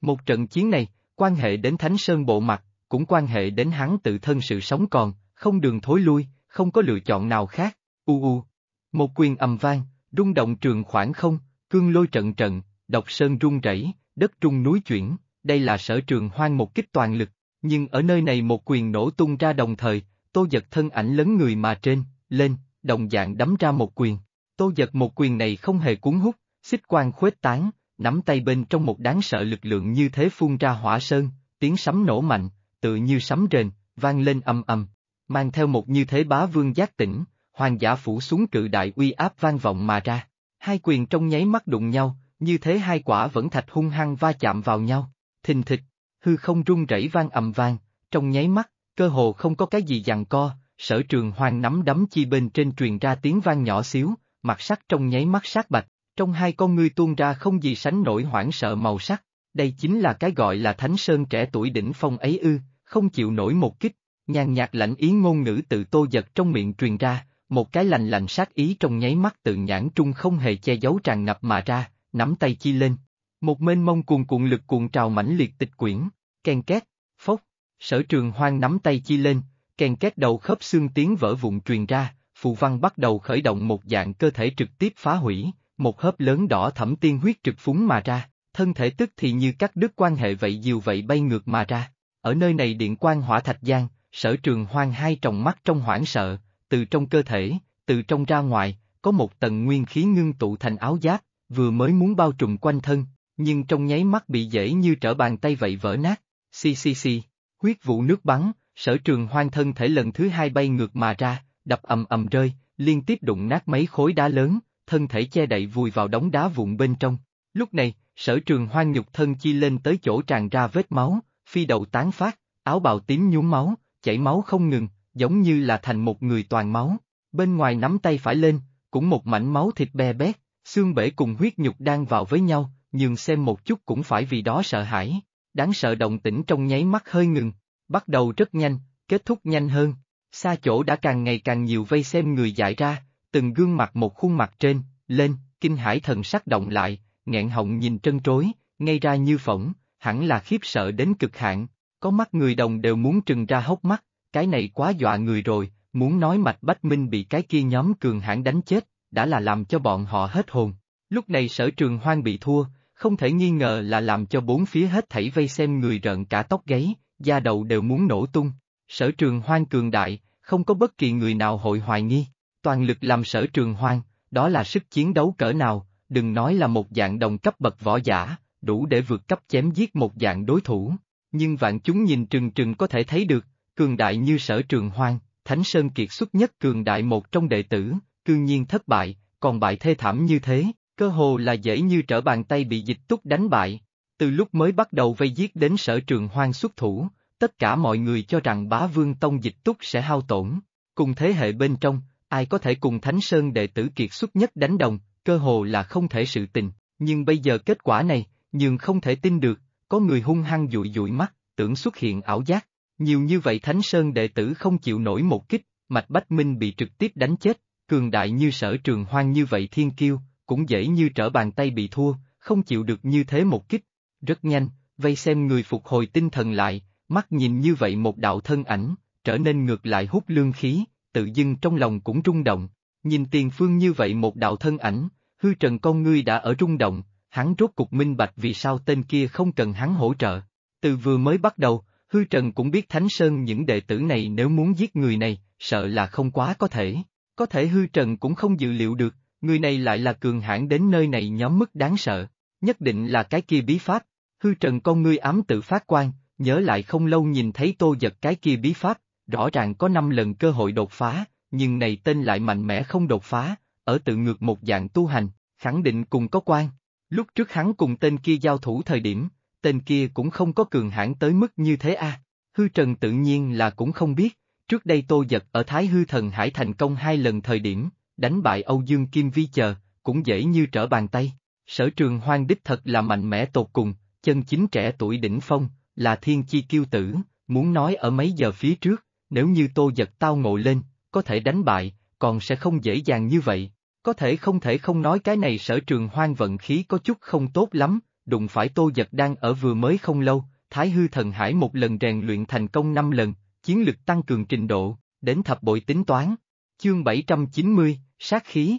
Một trận chiến này, quan hệ đến Thánh Sơn bộ mặt, cũng quan hệ đến hắn tự thân sự sống còn, không đường thối lui, không có lựa chọn nào khác. U u. Một quyền ầm vang, rung động trường khoảng không, cương lôi trận trận, độc sơn rung rẩy, đất trung núi chuyển, đây là sở trường hoang một kích toàn lực, nhưng ở nơi này một quyền nổ tung ra đồng thời, tô giật thân ảnh lớn người mà trên, lên, đồng dạng đấm ra một quyền. Tô giật một quyền này không hề cuốn hút, xích quang khuếch tán, nắm tay bên trong một đáng sợ lực lượng như thế phun ra hỏa sơn, tiếng sấm nổ mạnh, tự như sấm rền, vang lên âm âm, mang theo một như thế bá vương giác tỉnh, hoàng giả phủ xuống cự đại uy áp vang vọng mà ra. Hai quyền trong nháy mắt đụng nhau, như thế hai quả vẫn thạch hung hăng va chạm vào nhau, thình thịch, hư không rung rẩy vang ầm vang, trong nháy mắt, cơ hồ không có cái gì dằn co, sở trường hoàng nắm đấm chi bên trên truyền ra tiếng vang nhỏ xíu, mặt sắc trong nháy mắt sát bạch, trong hai con ngươi tuôn ra không gì sánh nổi hoảng sợ màu sắc, đây chính là cái gọi là Thánh Sơn trẻ tuổi đỉnh phong ấy ư, không chịu nổi một kích, nhàn nhạt lạnh ý ngôn ngữ tự tô giật trong miệng truyền ra, một cái lành lành sát ý trong nháy mắt tự nhãn trung không hề che giấu tràn ngập mà ra, nắm tay chi lên. Một mênh mông cuồn cuộn lực cuồn trào mãnh liệt tịch quyển, ken két, phốc, sở trường hoang nắm tay chi lên, ken két đầu khớp xương tiếng vỡ vụn truyền ra, phù văn bắt đầu khởi động một dạng cơ thể trực tiếp phá hủy, một hớp lớn đỏ thẫm tiên huyết trực phúng mà ra, thân thể tức thì như cắt đứt quan hệ vậy diều vậy bay ngược mà ra. Ở nơi này điện quan hỏa thạch giang, sở trường hoang hai tròng mắt trong hoảng sợ, từ trong cơ thể, từ trong ra ngoài, có một tầng nguyên khí ngưng tụ thành áo giáp, vừa mới muốn bao trùm quanh thân, nhưng trong nháy mắt bị dễ như trở bàn tay vậy vỡ nát. Xì xì xì, huyết vụ nước bắn, sở trường hoang thân thể lần thứ hai bay ngược mà ra, đập ầm ầm rơi, liên tiếp đụng nát mấy khối đá lớn, thân thể che đậy vùi vào đống đá vụn bên trong. Lúc này, sở trường hoang nhục thân chi lên tới chỗ tràn ra vết máu, phi đầu tán phát, áo bào tím nhuốm máu, chảy máu không ngừng, giống như là thành một người toàn máu. Bên ngoài nắm tay phải lên, cũng một mảnh máu thịt bè bét, xương bể cùng huyết nhục đang vào với nhau, nhường xem một chút cũng phải vì đó sợ hãi. Đáng sợ động tĩnh trong nháy mắt hơi ngừng, bắt đầu rất nhanh, kết thúc nhanh hơn. Xa chỗ đã càng ngày càng nhiều vây xem người giải ra, từng gương mặt một khuôn mặt trên, lên, kinh hải thần sắc động lại, nghẹn họng nhìn trân trối, ngay ra như phỏng, hẳn là khiếp sợ đến cực hạn, có mắt người đồng đều muốn trừng ra hốc mắt, cái này quá dọa người rồi, muốn nói mạch bách minh bị cái kia nhóm cường hãn đánh chết, đã là làm cho bọn họ hết hồn. Lúc này sở trường hoang bị thua, không thể nghi ngờ là làm cho bốn phía hết thảy vây xem người rợn cả tóc gáy, da đầu đều muốn nổ tung. Sở trường hoang cường đại, không có bất kỳ người nào hội hoài nghi toàn lực làm sở trường hoang, đó là sức chiến đấu cỡ nào, đừng nói là một dạng đồng cấp bậc võ giả, đủ để vượt cấp chém giết một dạng đối thủ. Nhưng vạn chúng nhìn trừng trừng có thể thấy được, cường đại như sở trường hoang, Thánh Sơn kiệt xuất nhất cường đại một trong đệ tử, cương nhiên thất bại, còn bại thê thảm như thế, cơ hồ là dễ như trở bàn tay bị dịch túc đánh bại. Từ lúc mới bắt đầu vây giết đến sở trường hoang xuất thủ, tất cả mọi người cho rằng bá vương tông dịch túc sẽ hao tổn. Cùng thế hệ bên trong, ai có thể cùng Thánh Sơn đệ tử kiệt xuất nhất đánh đồng, cơ hồ là không thể sự tình, nhưng bây giờ kết quả này, nhưng không thể tin được, có người hung hăng dụi dụi mắt, tưởng xuất hiện ảo giác, nhiều như vậy Thánh Sơn đệ tử không chịu nổi một kích, Mạch Bách Minh bị trực tiếp đánh chết, cường đại như sở trường hoang như vậy thiên kiêu, cũng dễ như trở bàn tay bị thua, không chịu được như thế một kích, rất nhanh, vây xem người phục hồi tinh thần lại, mắt nhìn như vậy một đạo thân ảnh, trở nên ngược lại hút lương khí, tự dưng trong lòng cũng rung động, nhìn tiền phương như vậy một đạo thân ảnh, hư trần con ngươi đã ở rung động, hắn rốt cục minh bạch vì sao tên kia không cần hắn hỗ trợ. Từ vừa mới bắt đầu, hư trần cũng biết Thánh Sơn những đệ tử này nếu muốn giết người này, sợ là không quá có thể. Có thể hư trần cũng không dự liệu được, người này lại là cường hãn đến nơi này nhóm mức đáng sợ, nhất định là cái kia bí pháp. Hư trần con ngươi ám tự phát quan, nhớ lại không lâu nhìn thấy tô giật cái kia bí pháp, rõ ràng có 5 lần cơ hội đột phá, nhưng này tên lại mạnh mẽ không đột phá, ở tự ngược một dạng tu hành, khẳng định cùng có quan. Lúc trước hắn cùng tên kia giao thủ thời điểm, tên kia cũng không có cường hãn tới mức như thế a. À? Hư Trần tự nhiên là cũng không biết, trước đây Tô Giật ở Thái Hư Thần Hải thành công hai lần thời điểm, đánh bại Âu Dương Kim Vi chờ, cũng dễ như trở bàn tay. Sở trường hoang đích thật là mạnh mẽ tột cùng, chân chính trẻ tuổi đỉnh phong, là thiên chi kiêu tử, muốn nói ở mấy giờ phía trước, nếu như tô giật tao ngộ lên, có thể đánh bại, còn sẽ không dễ dàng như vậy. Có thể không thể không nói cái này sở trường hoang vận khí có chút không tốt lắm, đụng phải tô giật đang ở vừa mới không lâu, thái hư thần hải một lần rèn luyện thành công năm lần, chiến lực tăng cường trình độ, đến thập bội tính toán. Chương 790, sát khí.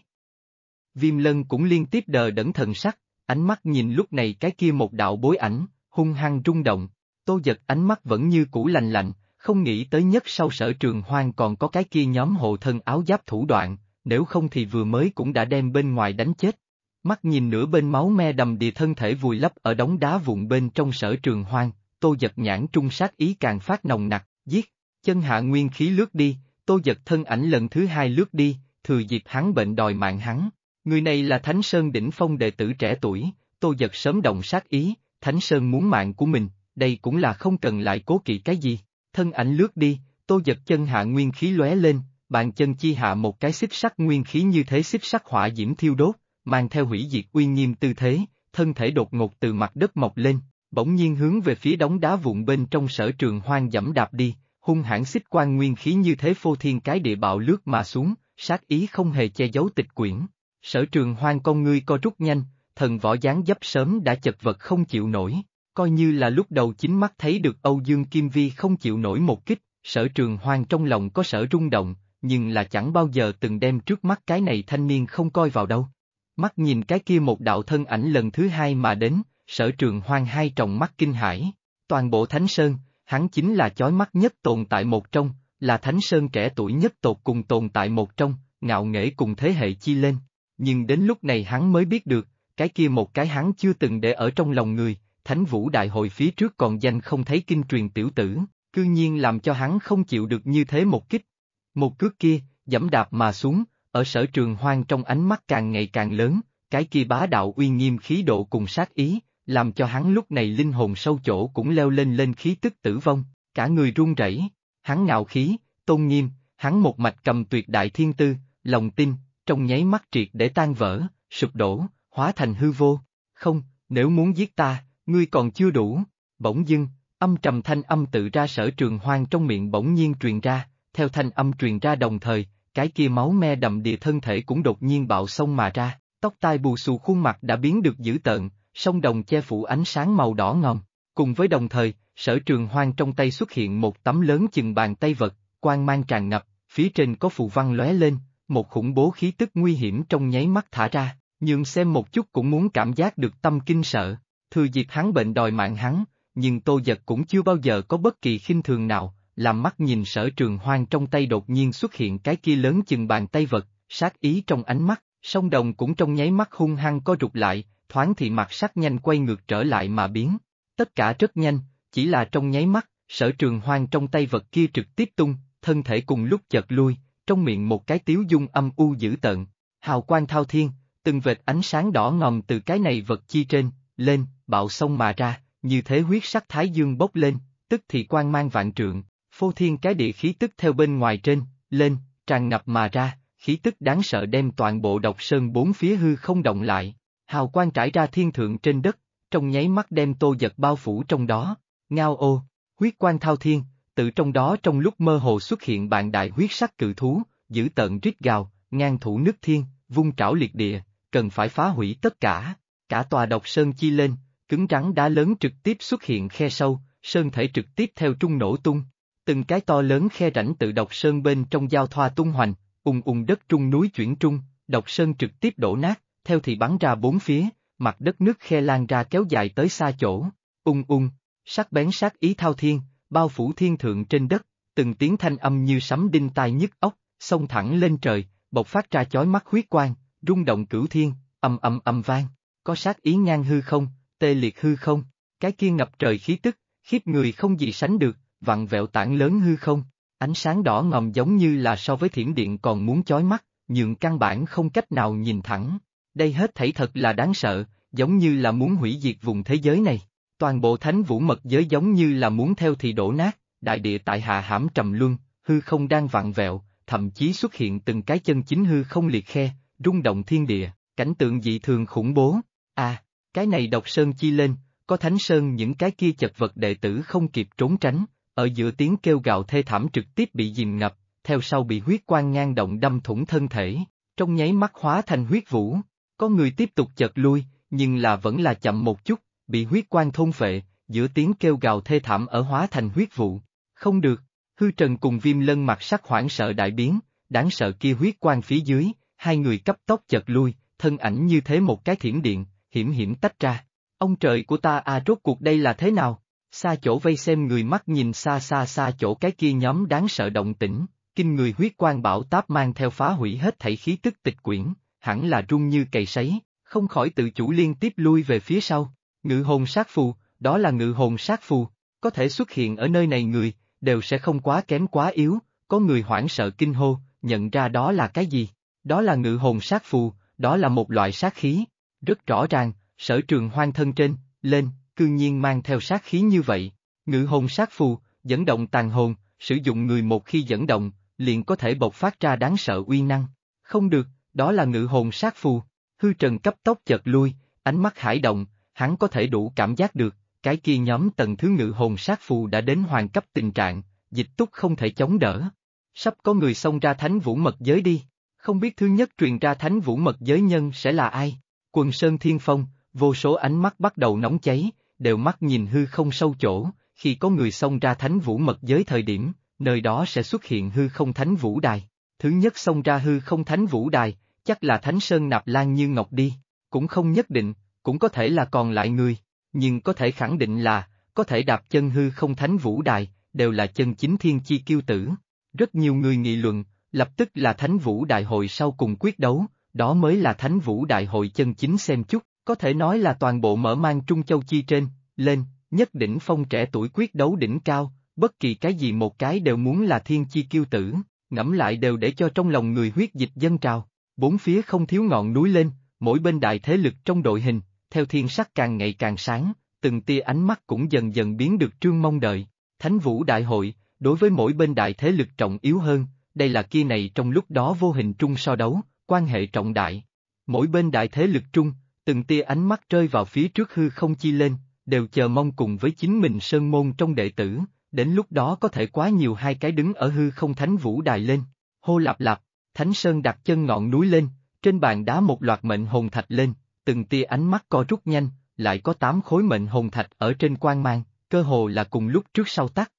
Viêm lân cũng liên tiếp đờ đẫn thần sắc, ánh mắt nhìn lúc này cái kia một đạo bối ảnh, hung hăng rung động, tô giật ánh mắt vẫn như cũ lành lạnh, không nghĩ tới nhất sau sở trường hoang còn có cái kia nhóm hộ thân áo giáp thủ đoạn, nếu không thì vừa mới cũng đã đem bên ngoài đánh chết. Mắt nhìn nửa bên máu me đầm đìa thân thể vùi lấp ở đống đá vụn bên trong sở trường hoang, tô giật nhãn trung sát ý càng phát nồng nặc, giết, chân hạ nguyên khí lướt đi, tô giật thân ảnh lần thứ hai lướt đi, thừa dịp hắn bệnh đòi mạng hắn. Người này là Thánh Sơn đỉnh phong đệ tử trẻ tuổi, tô giật sớm động sát ý, Thánh Sơn muốn mạng của mình, đây cũng là không cần lại cố kỵ cái gì thân ảnh lướt đi, tô giật chân hạ nguyên khí lóe lên, bàn chân chi hạ một cái xích sắc nguyên khí như thế xích sắc hỏa diễm thiêu đốt, mang theo hủy diệt uy nghiêm tư thế, thân thể đột ngột từ mặt đất mọc lên, bỗng nhiên hướng về phía đống đá vụn bên trong sở trường hoang dẫm đạp đi, hung hãn xích quan nguyên khí như thế phô thiên cái địa bạo lướt mà xuống, sát ý không hề che giấu tịch quyển. Sở trường hoang con ngươi co rút nhanh, thần võ gián dấp sớm đã chật vật không chịu nổi, coi như là lúc đầu chính mắt thấy được Âu Dương Kim Vi không chịu nổi một kích, sở trường hoang trong lòng có sở rung động, nhưng là chẳng bao giờ từng đem trước mắt cái này thanh niên không coi vào đâu. Mắt nhìn cái kia một đạo thân ảnh lần thứ hai mà đến, sở trường hoang hai tròng mắt kinh hãi. Toàn bộ Thánh Sơn, hắn chính là chói mắt nhất tồn tại một trong, là Thánh Sơn trẻ tuổi nhất tột cùng tồn tại một trong, ngạo nghễ cùng thế hệ chi lên. Nhưng đến lúc này hắn mới biết được, cái kia một cái hắn chưa từng để ở trong lòng người, thánh vũ đại hội phía trước còn danh không thấy kinh truyền tiểu tử, cư nhiên làm cho hắn không chịu được như thế một kích. Một cước kia, dẫm đạp mà xuống, ở sở trường hoang trong ánh mắt càng ngày càng lớn, cái kia bá đạo uy nghiêm khí độ cùng sát ý, làm cho hắn lúc này linh hồn sâu chỗ cũng leo lên lên khí tức tử vong, cả người run rẩy, hắn ngạo khí, tôn nghiêm, hắn một mạch cầm tuyệt đại thiên tư, lòng tin, trong nháy mắt triệt để tan vỡ, sụp đổ, hóa thành hư vô. Không, nếu muốn giết ta, ngươi còn chưa đủ, bỗng dưng, âm trầm thanh âm tự ra sở trường hoang trong miệng bỗng nhiên truyền ra, theo thanh âm truyền ra đồng thời, cái kia máu me đầm địa thân thể cũng đột nhiên bạo sông mà ra, tóc tai bù xù khuôn mặt đã biến được dữ tợn, sông đồng che phủ ánh sáng màu đỏ ngòm, cùng với đồng thời, sở trường hoang trong tay xuất hiện một tấm lớn chừng bàn tay vật, quang mang tràn ngập, phía trên có phù văn lóe lên, một khủng bố khí tức nguy hiểm trong nháy mắt thả ra, nhưng xem một chút cũng muốn cảm giác được tâm kinh sợ thừa dịp hắn bệnh đòi mạng hắn, nhưng tô giật cũng chưa bao giờ có bất kỳ khinh thường nào, làm mắt nhìn sở trường hoang trong tay đột nhiên xuất hiện cái kia lớn chừng bàn tay vật, sát ý trong ánh mắt, song đồng cũng trong nháy mắt hung hăng co rụt lại, thoáng thì mặt sắc nhanh quay ngược trở lại mà biến. Tất cả rất nhanh, chỉ là trong nháy mắt, sở trường hoang trong tay vật kia trực tiếp tung, thân thể cùng lúc chợt lui, trong miệng một cái tiếu dung âm u dữ tận hào quang thao thiên, từng vệt ánh sáng đỏ ngòm từ cái này vật chi trên, lên, bạo sông mà ra, như thế huyết sắc thái dương bốc lên, tức thì quang mang vạn trượng, phô thiên cái địa khí tức theo bên ngoài trên, lên, tràn ngập mà ra, khí tức đáng sợ đem toàn bộ độc sơn bốn phía hư không động lại, hào quang trải ra thiên thượng trên đất, trong nháy mắt đem tô giật bao phủ trong đó, ngao ô, huyết quang thao thiên, tự trong đó trong lúc mơ hồ xuất hiện bạn đại huyết sắc cự thú, giữ tận rít gào, ngang thủ nước thiên, vung trảo liệt địa, cần phải phá hủy tất cả, cả tòa độc sơn chi lên, cứng rắn đá lớn trực tiếp xuất hiện khe sâu, sơn thể trực tiếp theo trung nổ tung. Từng cái to lớn khe rãnh tự độc sơn bên trong giao thoa tung hoành, ùng ùng đất trung núi chuyển trung, độc sơn trực tiếp đổ nát, theo thì bắn ra bốn phía, mặt đất nước khe lan ra kéo dài tới xa chỗ, ung ung, sắc bén sát ý thao thiên, bao phủ thiên thượng trên đất, từng tiếng thanh âm như sấm đinh tai nhức óc, xông thẳng lên trời, bộc phát ra chói mắt huyết quang, rung động cửu thiên, âm âm âm vang, có sát ý ngang hư không, tê liệt hư không, cái kia ngập trời khí tức, khiếp người không gì sánh được, vặn vẹo tảng lớn hư không, ánh sáng đỏ ngòm giống như là so với thiểm điện còn muốn chói mắt, nhượng căn bản không cách nào nhìn thẳng. Đây hết thảy thật là đáng sợ, giống như là muốn hủy diệt vùng thế giới này. Toàn bộ thánh vũ mật giới giống như là muốn theo thì đổ nát, đại địa tại hạ hãm trầm luân, hư không đang vặn vẹo, thậm chí xuất hiện từng cái chân chính hư không liệt khe, rung động thiên địa, cảnh tượng dị thường khủng bố. À, cái này độc sơn chi lên, có thánh sơn những cái kia chật vật đệ tử không kịp trốn tránh, ở giữa tiếng kêu gào thê thảm trực tiếp bị dìm ngập, theo sau bị huyết quang ngang động đâm thủng thân thể, trong nháy mắt hóa thành huyết vũ. Có người tiếp tục chật lui, nhưng là vẫn là chậm một chút, bị huyết quang thôn phệ, giữa tiếng kêu gào thê thảm ở hóa thành huyết vũ. Không được, hư trần cùng viêm lân mặt sắc hoảng sợ đại biến, đáng sợ kia huyết quang phía dưới, hai người cấp tốc chật lui, thân ảnh như thế một cái thiểm điện, hiểm hiểm tách ra. Ông trời của ta à rốt cuộc đây là thế nào? Xa chỗ vây xem người mắt nhìn xa xa xa chỗ cái kia nhóm đáng sợ động tĩnh, kinh người huyết quan bảo táp mang theo phá hủy hết thảy khí tức tịch quyển, hẳn là rung như cày sấy, không khỏi tự chủ liên tiếp lui về phía sau. Ngự hồn sát phù, đó là ngự hồn sát phù, có thể xuất hiện ở nơi này người, đều sẽ không quá kém quá yếu, có người hoảng sợ kinh hô, nhận ra đó là cái gì? Đó là ngự hồn sát phù, đó là một loại sát khí, rất rõ ràng, sở trường hoang thân trên, lên, cư nhiên mang theo sát khí như vậy. Ngự hồn sát phù, dẫn động tàn hồn, sử dụng người một khi dẫn động, liền có thể bộc phát ra đáng sợ uy năng. Không được, đó là ngự hồn sát phù. Hư Trần cấp tốc chật lui, ánh mắt hải động, hắn có thể đủ cảm giác được, cái kia nhóm tầng thứ ngự hồn sát phù đã đến hoàn cấp tình trạng, dịch túc không thể chống đỡ. Sắp có người xông ra thánh vũ mật giới đi, không biết thứ nhất truyền ra thánh vũ mật giới nhân sẽ là ai? Quần sơn thiên phong, vô số ánh mắt bắt đầu nóng cháy, đều mắt nhìn hư không sâu chỗ, khi có người xông ra thánh vũ mật giới thời điểm, nơi đó sẽ xuất hiện hư không thánh vũ đài. Thứ nhất xông ra hư không thánh vũ đài, chắc là thánh sơn nạp lan như ngọc đi, cũng không nhất định, cũng có thể là còn lại người, nhưng có thể khẳng định là, có thể đạp chân hư không thánh vũ đài, đều là chân chính thiên chi kiêu tử. Rất nhiều người nghị luận, lập tức là thánh vũ đại hội sau cùng quyết đấu, đó mới là Thánh Vũ Đại hội chân chính xem chút, có thể nói là toàn bộ mở mang Trung Châu chi trên, lên, nhất đỉnh phong trẻ tuổi quyết đấu đỉnh cao, bất kỳ cái gì một cái đều muốn là thiên chi kiêu tử, ngẫm lại đều để cho trong lòng người huyết dịch dân trào, bốn phía không thiếu ngọn núi lên, mỗi bên đại thế lực trong đội hình, theo thiên sắc càng ngày càng sáng, từng tia ánh mắt cũng dần dần biến được trương mong đợi, Thánh Vũ Đại hội, đối với mỗi bên đại thế lực trọng yếu hơn, đây là kia này trong lúc đó vô hình trung so đấu, quan hệ trọng đại. Mỗi bên đại thế lực trung, từng tia ánh mắt rơi vào phía trước hư không chi lên, đều chờ mong cùng với chính mình sơn môn trong đệ tử, đến lúc đó có thể quá nhiều hai cái đứng ở hư không thánh vũ đài lên. Hô lạp lạp, thánh sơn đặt chân ngọn núi lên, trên bàn đá một loạt mệnh hồn thạch lên, từng tia ánh mắt co rút nhanh, lại có tám khối mệnh hồn thạch ở trên quan mang, cơ hồ là cùng lúc trước sau tắt.